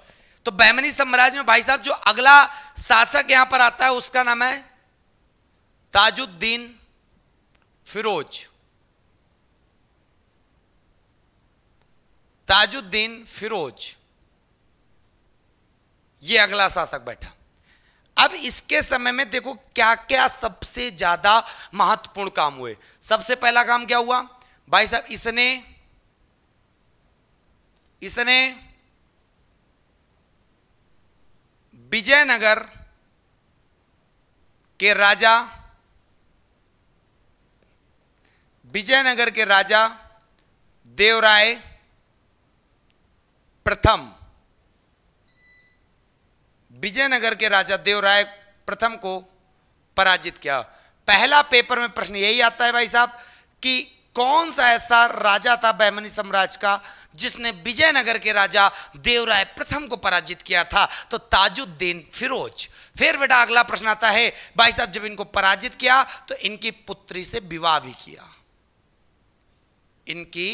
तो बैमनी साम्राज्य में भाई साहब जो अगला शासक यहां पर आता है उसका नाम है ताजुद्दीन फिरोज ताजुद्दीन फिरोज ये अगला शासक बैठा अब इसके समय में देखो क्या क्या सबसे ज्यादा महत्वपूर्ण काम हुए सबसे पहला काम क्या हुआ भाई साहब इसने इसने विजयनगर के राजा विजयनगर के राजा देवराय प्रथम विजयनगर के राजा देवराय प्रथम को पराजित किया पहला पेपर में प्रश्न यही आता है भाई साहब कि कौन सा ऐसा राजा था बहमनी साम्राज्य का जिसने विजयनगर के राजा देवराय प्रथम को पराजित किया था तो ताजुद्दीन फिरोज फिर बेटा अगला प्रश्न आता है भाई साहब जब इनको पराजित किया तो इनकी पुत्री से विवाह भी किया इनकी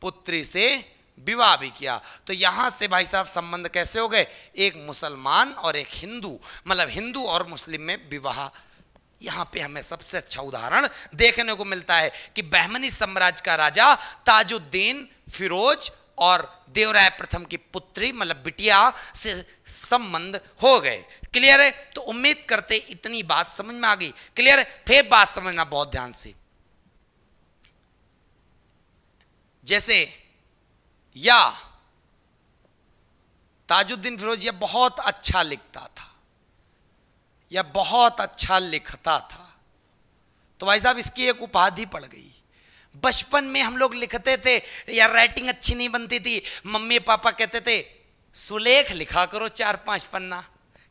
पुत्री से विवाह भी किया तो यहां से भाई साहब संबंध कैसे हो गए एक मुसलमान और एक हिंदू मतलब हिंदू और मुस्लिम में विवाह यहां पे हमें सबसे अच्छा उदाहरण देखने को मिलता है कि बहमनी साम्राज्य का राजा ताजुद्दीन फिरोज और देवराय प्रथम की पुत्री मतलब बिटिया से संबंध हो गए क्लियर है तो उम्मीद करते इतनी बात समझ में आ गई क्लियर है फिर बात समझना बहुत ध्यान से जैसे या ताजुद्दीन फिरोज यह बहुत अच्छा लिखता था या बहुत अच्छा लिखता था तो भाई साहब इसकी एक उपाधि पड़ गई बचपन में हम लोग लिखते थे या राइटिंग अच्छी नहीं बनती थी मम्मी पापा कहते थे सुलेख लिखा करो चार पांच पन्ना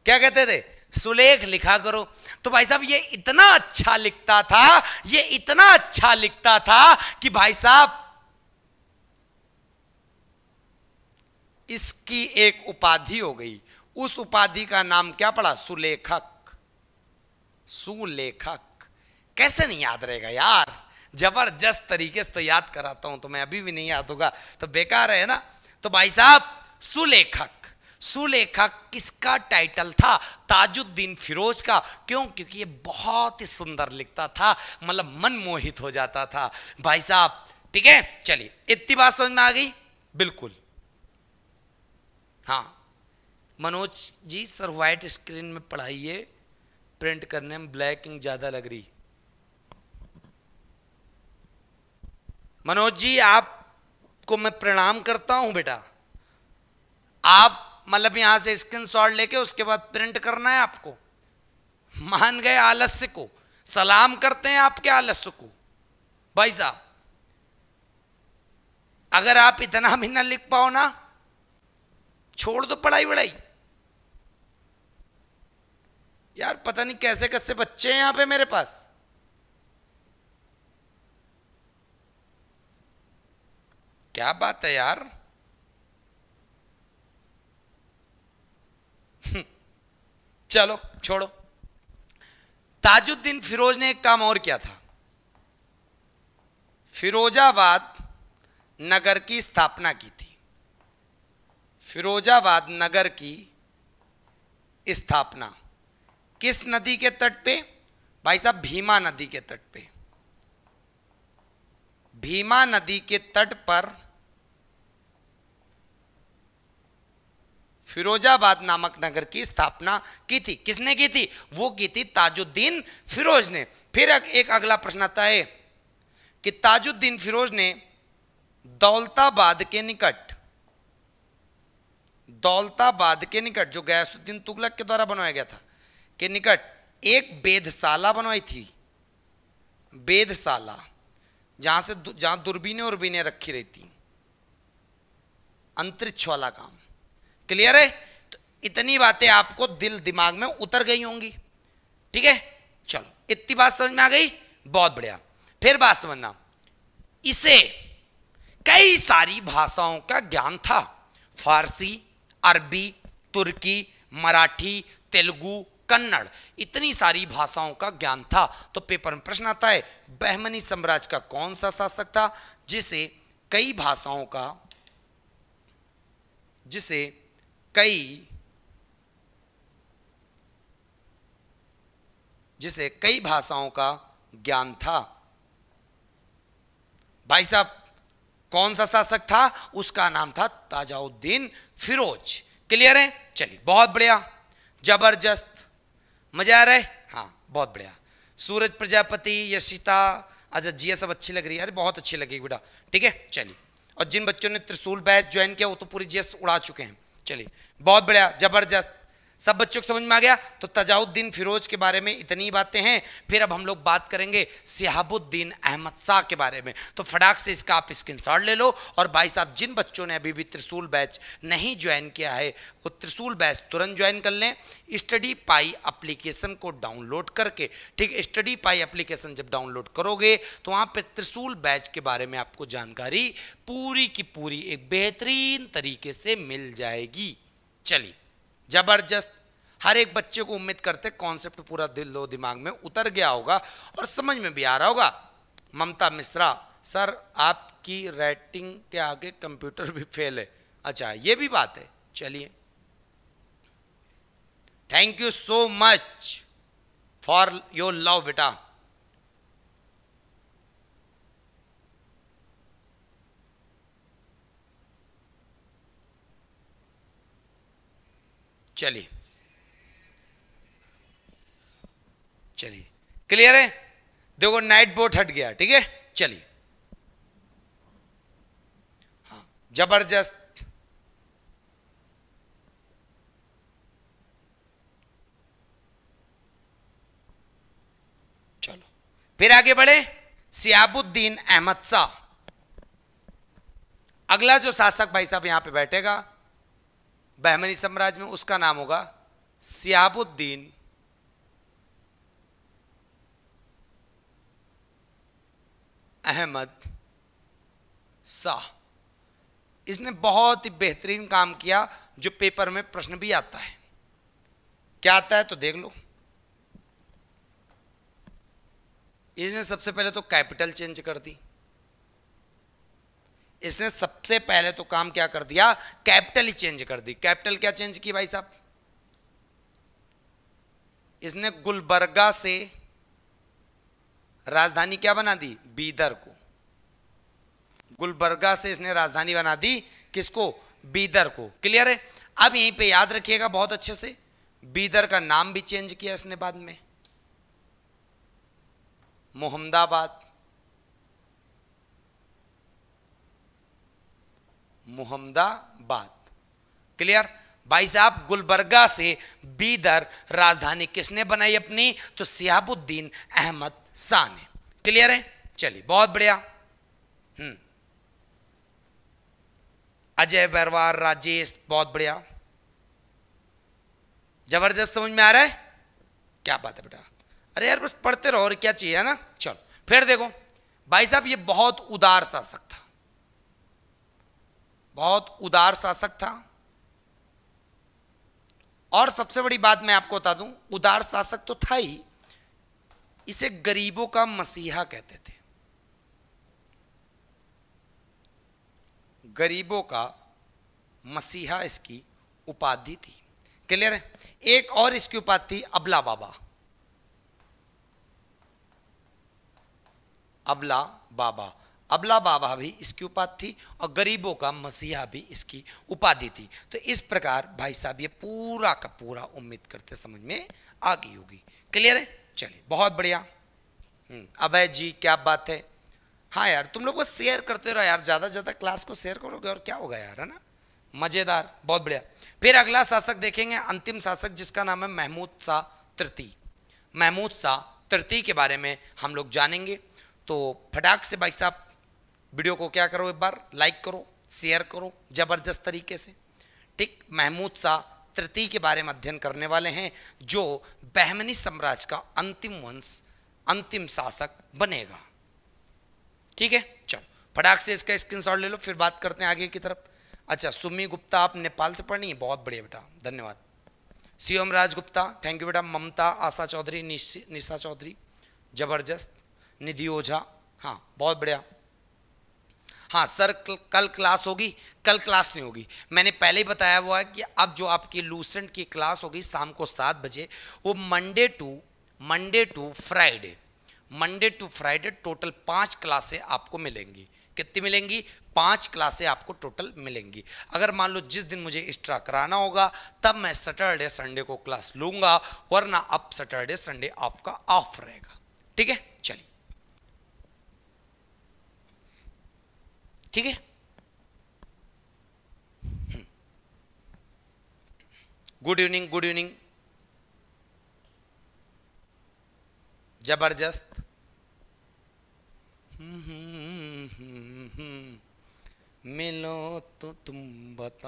क्या कहते थे सुलेख लिखा करो तो भाई साहब ये इतना अच्छा लिखता था ये इतना अच्छा लिखता था कि भाई साहब इसकी एक उपाधि हो गई उस उपाधि का नाम क्या पड़ा सुलेखक सुलेखक कैसे नहीं याद रहेगा यार जबरदस्त तरीके से तो याद कराता हूं तो मैं अभी भी नहीं याद होगा तो बेकार है ना तो भाई साहब सुलेखक सुलेखक किसका टाइटल था ताजुद्दीन फिरोज का क्यों क्योंकि ये बहुत ही सुंदर लिखता था मतलब मन मोहित हो जाता था भाई साहब ठीक है चलिए इतनी बात समझ में आ गई बिल्कुल हाँ Manoj ji sir white screen में पढ़ाइए प्रिंट करने में ब्लैक इंक ज़्यादा लग रही मनोज जी आपको मैं प्रणाम करता हूं बेटा आप मतलब यहां से स्क्रीनशॉट लेके उसके बाद प्रिंट करना है आपको मान गए आलस्य को सलाम करते हैं आपके आलस्य को भाई साहब अगर आप इतना भी ना लिख पाओ ना छोड़ दो पढ़ाई वढ़ाई यार पता नहीं कैसे कैसे बच्चे हैं यहां पे मेरे पास क्या बात है यार हम्म। चलो छोड़ो ताजुद्दीन फिरोज ने एक काम और किया था फिरोजाबाद नगर की स्थापना की थी फिरोजाबाद नगर की स्थापना किस नदी के तट पे भाई साहब भीमा नदी के तट पे भीमा नदी के तट पर फिरोजाबाद नामक नगर की स्थापना की थी किसने की थी वो की थी ताजुद्दीन फिरोज ने फिर एक अगला प्रश्न आता है कि ताजुद्दीन फिरोज ने दौलताबाद के निकट दौलताबाद के निकट जो गयासुद्दीन तुगलक के द्वारा बनाया गया था के निकट एक वेधशाला बनवाई थी वेधशाला जहां से जहां दूरबीने और बीने रखी रहती अंतरिक्ष वाला काम क्लियर है तो इतनी बातें आपको दिल दिमाग में उतर गई होंगी ठीक है चलो इतनी बात समझ में आ गई बहुत बढ़िया फिर बात समझना इसे कई सारी भाषाओं का ज्ञान था फारसी अरबी तुर्की मराठी तेलुगु कन्नड़ इतनी सारी भाषाओं का ज्ञान था तो पेपर में प्रश्न आता है बहमनी साम्राज्य का कौन सा शासक था जिसे कई भाषाओं का जिसे कई जिसे कई भाषाओं का ज्ञान था भाई साहब कौन सा शासक था उसका नाम था ताजाउद्दीन फिरोज क्लियर है चलिए बहुत बढ़िया जबरदस्त मजा आ रहा है हाँ बहुत बढ़िया सूरज प्रजापति यशिता अच्छा जिया सब अच्छी लग रही है अरे बहुत अच्छी लगेगी बेटा ठीक है चलिए और जिन बच्चों ने त्रिशूल बैच ज्वाइन किया वो तो पूरी जीएस उड़ा चुके हैं चलिए बहुत बढ़िया जबरदस्त सब बच्चों को समझ में आ गया तो तजाउद्दीन फिरोज के बारे में इतनी बातें हैं फिर अब हम लोग बात करेंगे सिहाबुद्दीन अहमद शाह के बारे में तो फटाक से इसका आप स्क्रीन ले लो और भाई साहब जिन बच्चों ने अभी भी त्रिशूल बैच नहीं ज्वाइन किया है वो त्रिशूल बैच तुरंत ज्वाइन कर लें स्टडी पाई अप्लीकेशन को डाउनलोड करके ठीक स्टडी पाई अप्लीकेशन जब डाउनलोड करोगे तो वहाँ पर त्रिशूल बैच के बारे में आपको जानकारी पूरी की पूरी एक बेहतरीन तरीके से मिल जाएगी चलिए ज़बरदस्त हर एक बच्चे को उम्मीद करते कॉन्सेप्ट पूरा दिल दो दिमाग में उतर गया होगा और समझ में भी आ रहा होगा ममता मिश्रा सर आपकी राइटिंग के आगे कंप्यूटर भी फेल है अच्छा ये भी बात है चलिए thank you so much for your love बेटा चलिए चलिए क्लियर है देखो नाइट बोट हट गया ठीक है चलिए हाँ जबरदस्त चलो फिर आगे बढ़े सियाबुद्दीन अहमद शाह अगला जो शासक भाई साहब यहां पे बैठेगा बहमनी साम्राज्य में उसका नाम होगा सियाबुद्दीन अहमद शाह इसने बहुत ही बेहतरीन काम किया जो पेपर में प्रश्न भी आता है क्या आता है तो देख लो इसने सबसे पहले तो कैपिटल चेंज कर दी इसने सबसे पहले तो काम क्या कर दिया कैपिटल ही चेंज कर दी कैपिटल क्या चेंज की भाई साहब इसने गुलबर्गा से राजधानी क्या बना दी बीदर को गुलबर्गा से इसने राजधानी बना दी किसको बीदर को क्लियर है अब यहीं पे याद रखिएगा बहुत अच्छे से बीदर का नाम भी चेंज किया इसने बाद में मोहम्मदाबाद मुहमदाबाद क्लियर भाई साहब गुलबर्गा से बीदर राजधानी किसने बनाई अपनी तो सियाबुद्दीन अहमद शाह ने क्लियर है चलिए बहुत बढ़िया हम्म अजय बैरवार राजेश बहुत बढ़िया जबरदस्त समझ में आ रहा है क्या बात है बेटा अरे यार बस पढ़ते रहो और क्या चाहिए ना चलो फिर देखो भाई साहब ये बहुत उदार शासक बहुत उदार शासक था और सबसे बड़ी बात मैं आपको बता दूं उदार शासक तो था ही इसे गरीबों का मसीहा कहते थे गरीबों का मसीहा इसकी उपाधि थी क्लियर है एक और इसकी उपाधि थी अबला बाबा अबला बाबा अबला बाबा भी इसकी उपाधि थी और गरीबों का मसीहा भी इसकी उपाधि थी तो इस प्रकार भाई साहब ये पूरा का पूरा उम्मीद करते समझ में आ गई होगी क्लियर है चलिए बहुत बढ़िया हम्म, अभय जी क्या बात है हाँ यार तुम लोग को शेयर करते रहो यार ज़्यादा ज़्यादा क्लास को शेयर करोगे और क्या होगा यार है ना मज़ेदार बहुत बढ़िया फिर अगला शासक देखेंगे अंतिम शासक जिसका नाम है महमूद शाह तृतीय महमूद शाह तृतीय के बारे में हम लोग जानेंगे तो फटाक से भाई साहब वीडियो को क्या करो एक बार लाइक करो शेयर करो ज़बरदस्त तरीके से ठीक महमूद शाह तृतीय के बारे में अध्ययन करने वाले हैं जो बहमनी साम्राज्य का अंतिम वंश अंतिम शासक बनेगा ठीक है चलो फटाक से इसका स्क्रीनशॉट ले लो फिर बात करते हैं आगे की तरफ अच्छा सुमी गुप्ता आप नेपाल से पढ़नी है बहुत बढ़िया बेटा धन्यवाद CM Raj Gupta thank you बेटा ममता आशा चौधरी निशा चौधरी जबरदस्त निधि ओझा हाँ बहुत बढ़िया हाँ सर कल क्लास होगी कल क्लास नहीं होगी मैंने पहले ही बताया हुआ है कि अब जो आपकी लूसेंट की क्लास होगी शाम को सात बजे वो Monday to Monday to Friday Monday to Friday total पाँच क्लासें आपको मिलेंगी कितनी मिलेंगी पांच क्लासें आपको टोटल मिलेंगी अगर मान लो जिस दिन मुझे एक्स्ट्रा कराना होगा तब मैं सैटरडे संडे को क्लास लूंगा वरना अब सैटरडे संडे आपका ऑफ रहेगा ठीक है चलिए ठीक है गुड इवनिंग गुड इवनिंग जबरदस्त हम्म, हम्म, हम्म। मिलो तो तुम बताओगे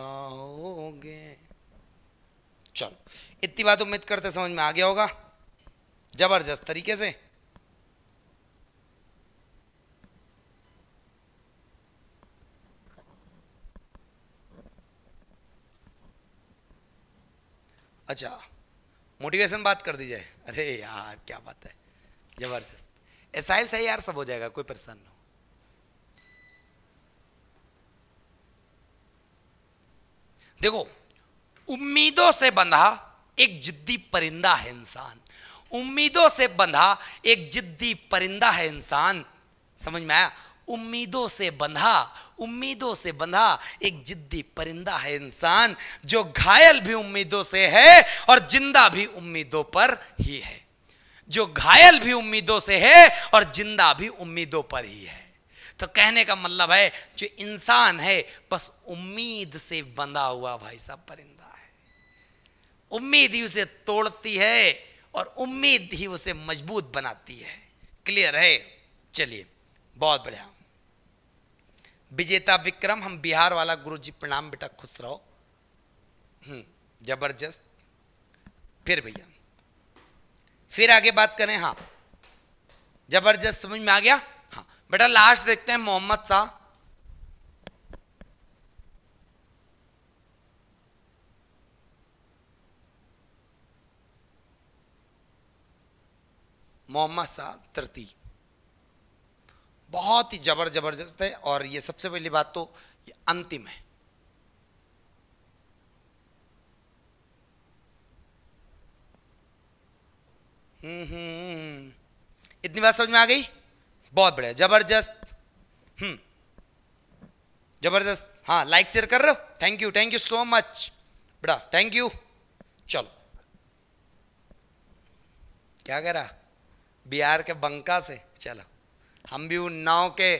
चलो इतनी बात उम्मीद करते समझ में आ गया होगा जबरदस्त तरीके से अच्छा मोटिवेशन बात कर दीजिए अरे यार क्या बात है जबरदस्त ऐसा ही सही यार सब हो जाएगा कोई परेशान ना हो देखो उम्मीदों से बंधा एक जिद्दी परिंदा है इंसान उम्मीदों से बंधा एक जिद्दी परिंदा है इंसान समझ में आया उम्मीदों से बंधा उम्मीदों से बंधा एक जिद्दी परिंदा है इंसान जो घायल भी उम्मीदों से है और जिंदा भी उम्मीदों पर ही है जो घायल भी उम्मीदों से है और जिंदा भी उम्मीदों पर ही है तो कहने का मतलब है जो इंसान है बस उम्मीद से बंधा हुआ भाई साहब परिंदा है उम्मीद ही उसे तोड़ती है और उम्मीद ही उसे मजबूत बनाती है क्लियर है चलिए बहुत बढ़िया विजेता विक्रम हम बिहार वाला गुरु जी प्रणाम बेटा खुश रहो हम्म, जबरदस्त फिर भैया फिर आगे बात करें हाँ जबरदस्त समझ में आ गया हाँ बेटा लास्ट देखते हैं मोहम्मद शाह मोहम्मद शाह तरती बहुत ही जबर जबरदस्त है और ये सबसे पहली बात तो ये अंतिम है हम्म, हम्म, हम्म इतनी बात समझ में आ गई बहुत बढ़िया जबरदस्त हम्म जबरदस्त हाँ लाइक शेयर कर रहे हो thank you thank you so much बड़ा थैंक यू चलो क्या कह रहा बिहार के बंका से चलो हम भी उन्नाव के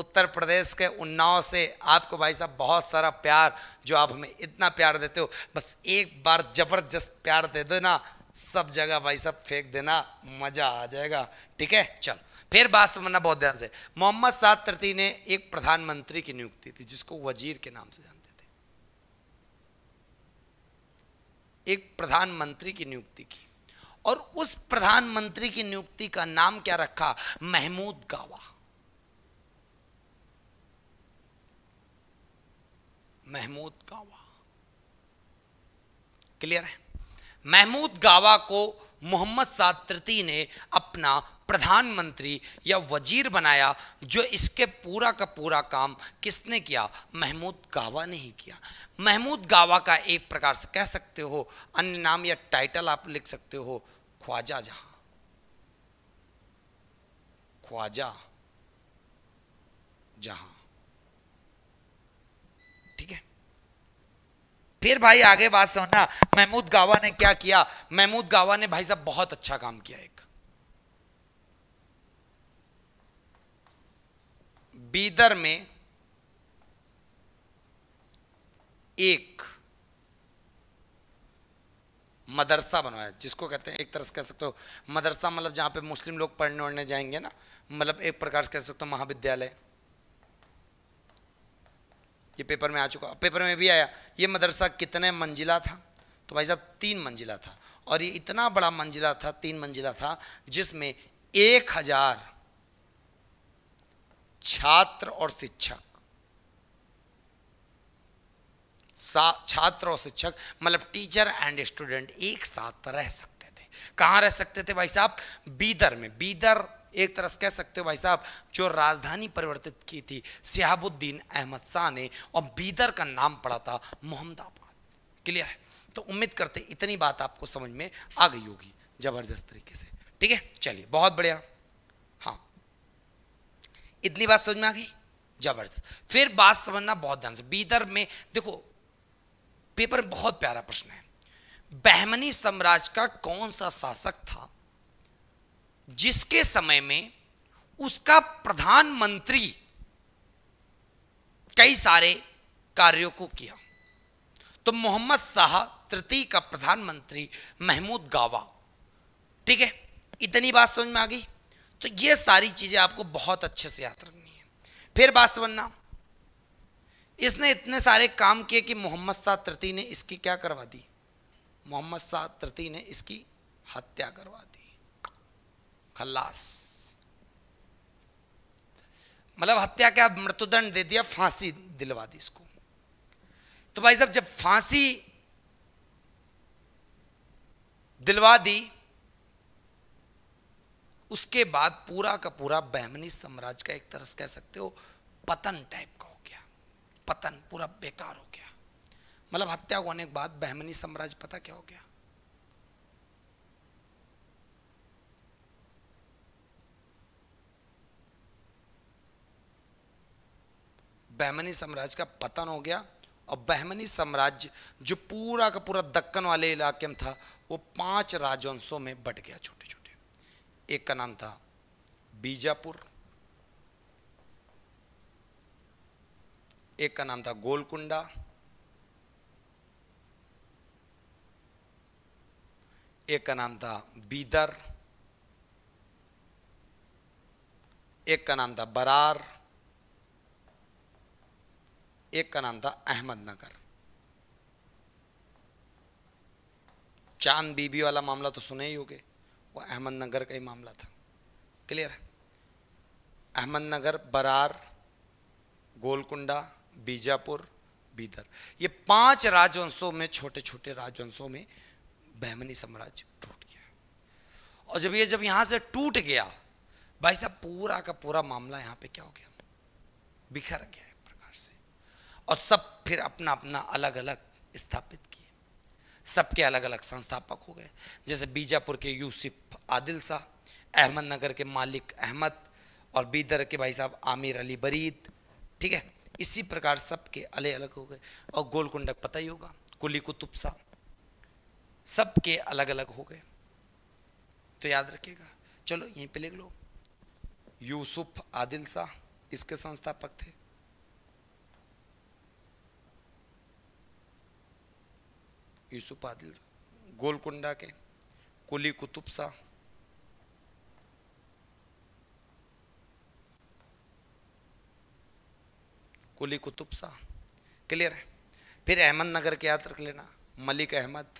उत्तर प्रदेश के उन्नाव से आपको भाई साहब बहुत सारा प्यार जो आप हमें इतना प्यार देते हो बस एक बार ज़बरदस्त प्यार दे देना सब जगह भाई साहब फेंक देना मज़ा आ जाएगा ठीक है चल फिर बात समझना बहुत ध्यान से मोहम्मद साद तृती ने एक प्रधानमंत्री की नियुक्ति थी जिसको वजीर के नाम से जानते थे एक प्रधानमंत्री की नियुक्ति की और उस प्रधानमंत्री की नियुक्ति का नाम क्या रखा महमूद गावा महमूद गावा क्लियर है महमूद गावा को मोहम्मद सातृती ने अपना प्रधानमंत्री या वजीर बनाया जो इसके पूरा का पूरा काम किसने किया महमूद गावा ने ही किया महमूद गावा का एक प्रकार से कह सकते हो अन्य नाम या टाइटल आप लिख सकते हो ख्वाजा जहां ख्वाजा जहां ठीक है फिर भाई आगे बात समझना महमूद गावा ने क्या किया महमूद गावा ने भाई साहब बहुत अच्छा काम किया एक बीदर में एक मदरसा बनवाया जिसको कहते हैं एक तरह से कह सकते हो मदरसा मतलब जहाँ पे मुस्लिम लोग पढ़ने वढ़ने जाएंगे ना मतलब एक प्रकार से कह सकते हो महाविद्यालय ये पेपर में आ चुका पेपर में भी आया ये मदरसा कितने मंजिला था तो भाई साहब तीन मंजिला था और ये इतना बड़ा मंजिला था तीन मंजिला था जिसमें एक हजार छात्र और शिक्षक छात्र और शिक्षक मतलब टीचर एंड स्टूडेंट एक साथ रह सकते थे कहाँ रह सकते थे भाई साहब बीदर में बीदर एक तरह से कह सकते हो भाई साहब जो राजधानी परिवर्तित की थी सिहाबुद्दीन अहमद शाह ने और बीदर का नाम पड़ा था मोहम्मदाबाद क्लियर है तो उम्मीद करते इतनी बात आपको समझ में आ गई होगी जबरदस्त तरीके से ठीक है चलिए बहुत बढ़िया हाँ इतनी बात समझ में आ गई जबरदस्त फिर बात समझना बहुत ध्यान से बीदर में देखो पेपर में बहुत प्यारा प्रश्न है बहमनी साम्राज्य का कौन सा शासक था जिसके समय में उसका प्रधानमंत्री कई सारे कार्यों को किया तो मोहम्मद शाह तृतीय का प्रधानमंत्री महमूद गावा ठीक है इतनी बात समझ में आ गई तो ये सारी चीज़ें आपको बहुत अच्छे से याद रखनी है फिर बात समझना इसने इतने सारे काम किए कि मोहम्मद शाह तृती ने इसकी क्या करवा दी मोहम्मद शाह तृती ने इसकी हत्या करवा दी खल्लास मतलब हत्या क्या मृत्युदंड दे दिया फांसी दिलवा दी इसको तो भाई साहब जब फांसी दिलवा दी उसके बाद पूरा का पूरा बहमनी साम्राज्य का एक तरह से कह सकते हो पतन टाइप पतन पूरा बेकार हो गया मतलब हत्या होने के बाद बहमनी साम्राज्य पता क्या हो गया बहमनी साम्राज्य का पतन हो गया और बहमनी साम्राज्य जो पूरा का पूरा दक्कन वाले इलाके में था वो पांच राजवंशों में बट गया छोटे छोटे एक का नाम था बीजापुर एक का नाम था गोलकुंडा एक का नाम था बीदर एक का नाम था बरार एक का नाम था अहमदनगर चांद बीबी वाला मामला तो सुने ही गए वो अहमदनगर का ही मामला था क्लियर है अहमदनगर बरार गोलकुंडा बीजापुर बीदर ये पांच राजवंशों में छोटे छोटे राजवंशों में बहमनी साम्राज्य टूट गया और जब ये जब यहां से टूट गया भाई साहब पूरा का पूरा मामला यहाँ पे क्या हो गया बिखर गया एक प्रकार से और सब फिर अपना अपना अलग अलग स्थापित किए सबके अलग अलग संस्थापक हो गए जैसे बीजापुर के यूसुफ आदिल शाह अहमदनगर के मालिक अहमद और बीदर के भाई साहब आमिर अली बरीद ठीक है इसी प्रकार सबके अलग अलग हो गए और गोलकुंडक पता ही होगा कुली कुतुपसा सबके अलग अलग हो गए तो याद रखिएगा चलो यहीं पे लिख लो यूसुफ आदिल शाह इसके संस्थापक थे यूसुफ आदिल शाह गोलकुंडा के कुली कुतुब शाह कुली कुतुब शाह क्लियर है फिर अहमदनगर के याद रख लेना मलिक अहमद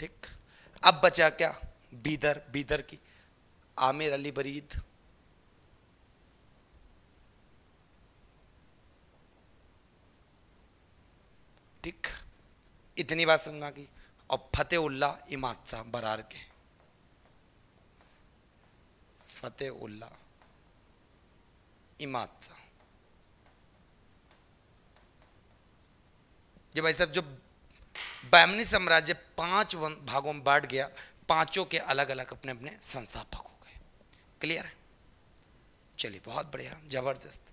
ठीक अब बचा क्या बीदर बीदर की आमिर अली बरीद ठीक इतनी बात समझ की और फतेह उल्ला इमाद बरार के फ़तेह उल्ला इमाद ये भाई साहब जो बैमनी साम्राज्य पांच भागों में बांट गया पांचों के अलग अलग अपने अपने संस्थापक हो गए क्लियर है चलिए बहुत बढ़िया ज़बरदस्त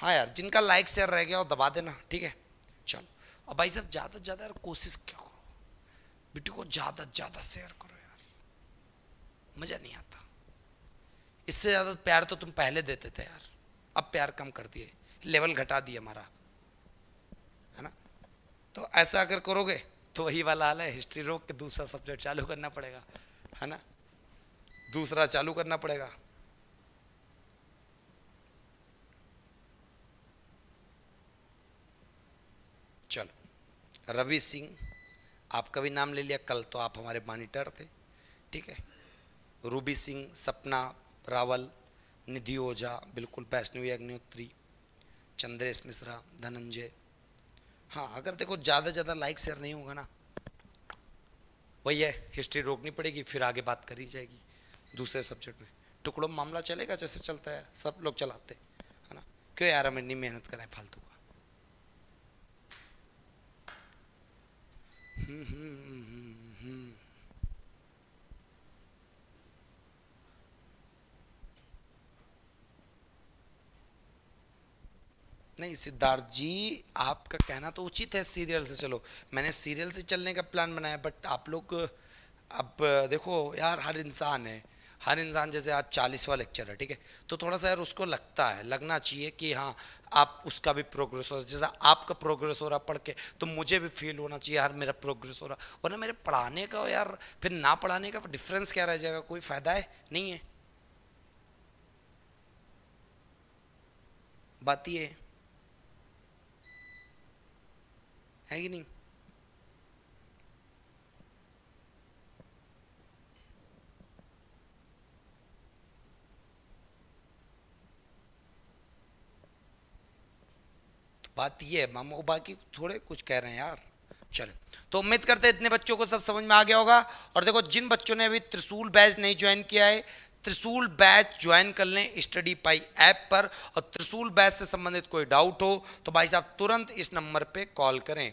हाँ यार जिनका लाइक शेयर रह गया वो दबा देना ठीक है चलो और भाई साहब ज़्यादा से ज़्यादा यार कोशिश क्या करो बेटी को ज़्यादा से ज़्यादा शेयर करो यार मज़ा नहीं आता इससे ज़्यादा प्यार तो तुम पहले देते थे यार अब प्यार कम कर दिए लेवल घटा दिए हमारा है ना तो ऐसा अगर करोगे तो वही वाला हाल है हिस्ट्री रोक के दूसरा सब्जेक्ट चालू करना पड़ेगा है ना दूसरा चालू करना पड़ेगा चलो रवि सिंह आपका भी नाम ले लिया कल तो आप हमारे मॉनिटर थे ठीक है रूबी सिंह सपना रावल निधि ओझा बिल्कुल वैष्णवी अग्निहोत्री चंद्रेश मिश्रा धनंजय हाँ अगर देखो ज़्यादा ज़्यादा लाइक शेयर नहीं होगा ना वही है हिस्ट्री रोकनी पड़ेगी फिर आगे बात करी जाएगी दूसरे सब्जेक्ट में टुकड़ों मामला चलेगा जैसे चलता है सब लोग चलाते है ना क्यों यार हम इतनी मेहनत करें फालतू का हम्म हम्म नहीं सिद्धार्थ जी आपका कहना तो उचित है सीरियल से चलो मैंने सीरियल से चलने का प्लान बनाया बट आप लोग अब देखो यार हर इंसान है हर इंसान जैसे आज चालीसवा लेक्चर है ठीक है तो थोड़ा सा यार उसको लगता है लगना चाहिए कि हाँ आप उसका भी प्रोग्रेस हो रहा जैसा आपका प्रोग्रेस हो रहा पढ़ के तो मुझे भी फील होना चाहिए यार मेरा प्रोग्रेस हो रहा वरना मेरे पढ़ाने का यार फिर ना पढ़ाने का डिफरेंस क्या रह जाएगा कोई फ़ायदा है नहीं है बात ये है है कि नहीं तो बात ये है मामू बाकी थोड़े कुछ कह रहे हैं यार चलो तो उम्मीद करते हैं इतने बच्चों को सब समझ में आ गया होगा और देखो जिन बच्चों ने अभी त्रिशूल बैच नहीं ज्वाइन किया है त्रिशूल बैच ज्वाइन कर लें स्टडी पाई ऐप पर और त्रिशूल बैच से संबंधित कोई डाउट हो तो भाई साहब तुरंत इस नंबर पे कॉल करें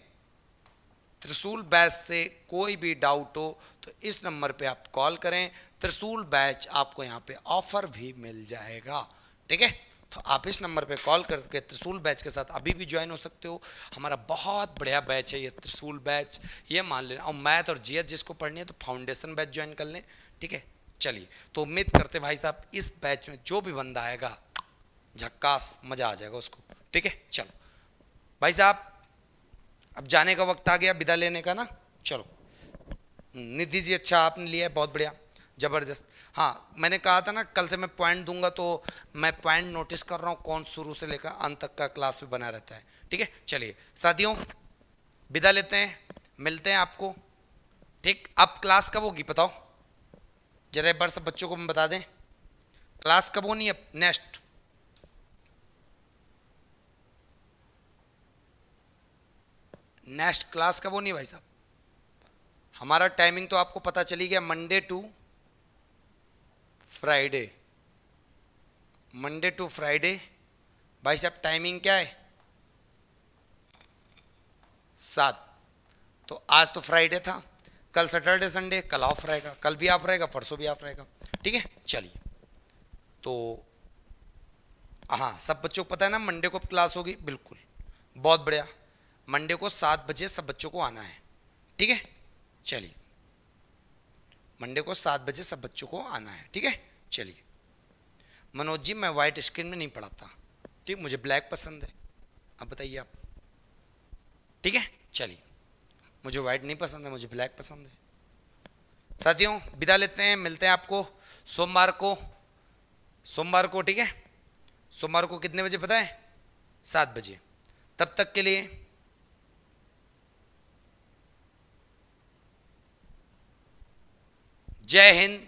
त्रिशूल बैच से कोई भी डाउट हो तो इस नंबर पे आप कॉल करें त्रिशूल बैच आपको यहाँ पे ऑफर भी मिल जाएगा ठीक है तो आप इस नंबर पे कॉल करके त्रिशूल बैच के साथ अभी भी ज्वाइन हो सकते हो हमारा बहुत बढ़िया बैच है ये त्रिशूल बैच ये मान लेना और मैथ और जीएस जिसको पढ़नी है तो फाउंडेशन बैच ज्वाइन कर लें ठीक है चलिए तो उम्मीद करते भाई साहब इस बैच में जो भी बंदा आएगा झक्कास मज़ा आ जाएगा उसको ठीक है चलो भाई साहब अब जाने का वक्त आ गया विदा लेने का ना चलो हम्म, निधि जी अच्छा आपने लिया है बहुत बढ़िया ज़बरदस्त हाँ मैंने कहा था ना कल से मैं पॉइंट दूंगा तो मैं पॉइंट नोटिस कर रहा हूँ कौन शुरू से लेकर अंत तक का क्लास भी बना रहता है ठीक है चलिए साथियों विदा लेते हैं मिलते हैं आपको ठीक अब क्लास कब होगी बताओ जरा एक बार सब बच्चों को हम बता दें क्लास कब होनी है नेक्स्ट नेक्स्ट क्लास कब होनी है भाई साहब हमारा टाइमिंग तो आपको पता चली गया Monday to Friday Monday to Friday भाई साहब टाइमिंग क्या है सात तो आज तो फ्राइडे था कल सैटरडे संडे कल ऑफ रहेगा कल भी ऑफ रहेगा परसों भी ऑफ रहेगा ठीक है चलिए तो हाँ सब बच्चों को पता है ना मंडे को क्लास होगी बिल्कुल बहुत बढ़िया मंडे को सात बजे सब बच्चों को आना है ठीक है चलिए मंडे को सात बजे सब बच्चों को आना है ठीक है चलिए मनोज जी मैं वाइट स्क्रीन में नहीं पढ़ाता ठीक मुझे ब्लैक पसंद है अब बताइए आप ठीक है चलिए मुझे वाइट नहीं पसंद है मुझे ब्लैक पसंद है साथियों विदा लेते हैं मिलते हैं आपको सोमवार को सोमवार को ठीक है सोमवार को कितने बजे पता है सात बजे तब तक के लिए जय हिंद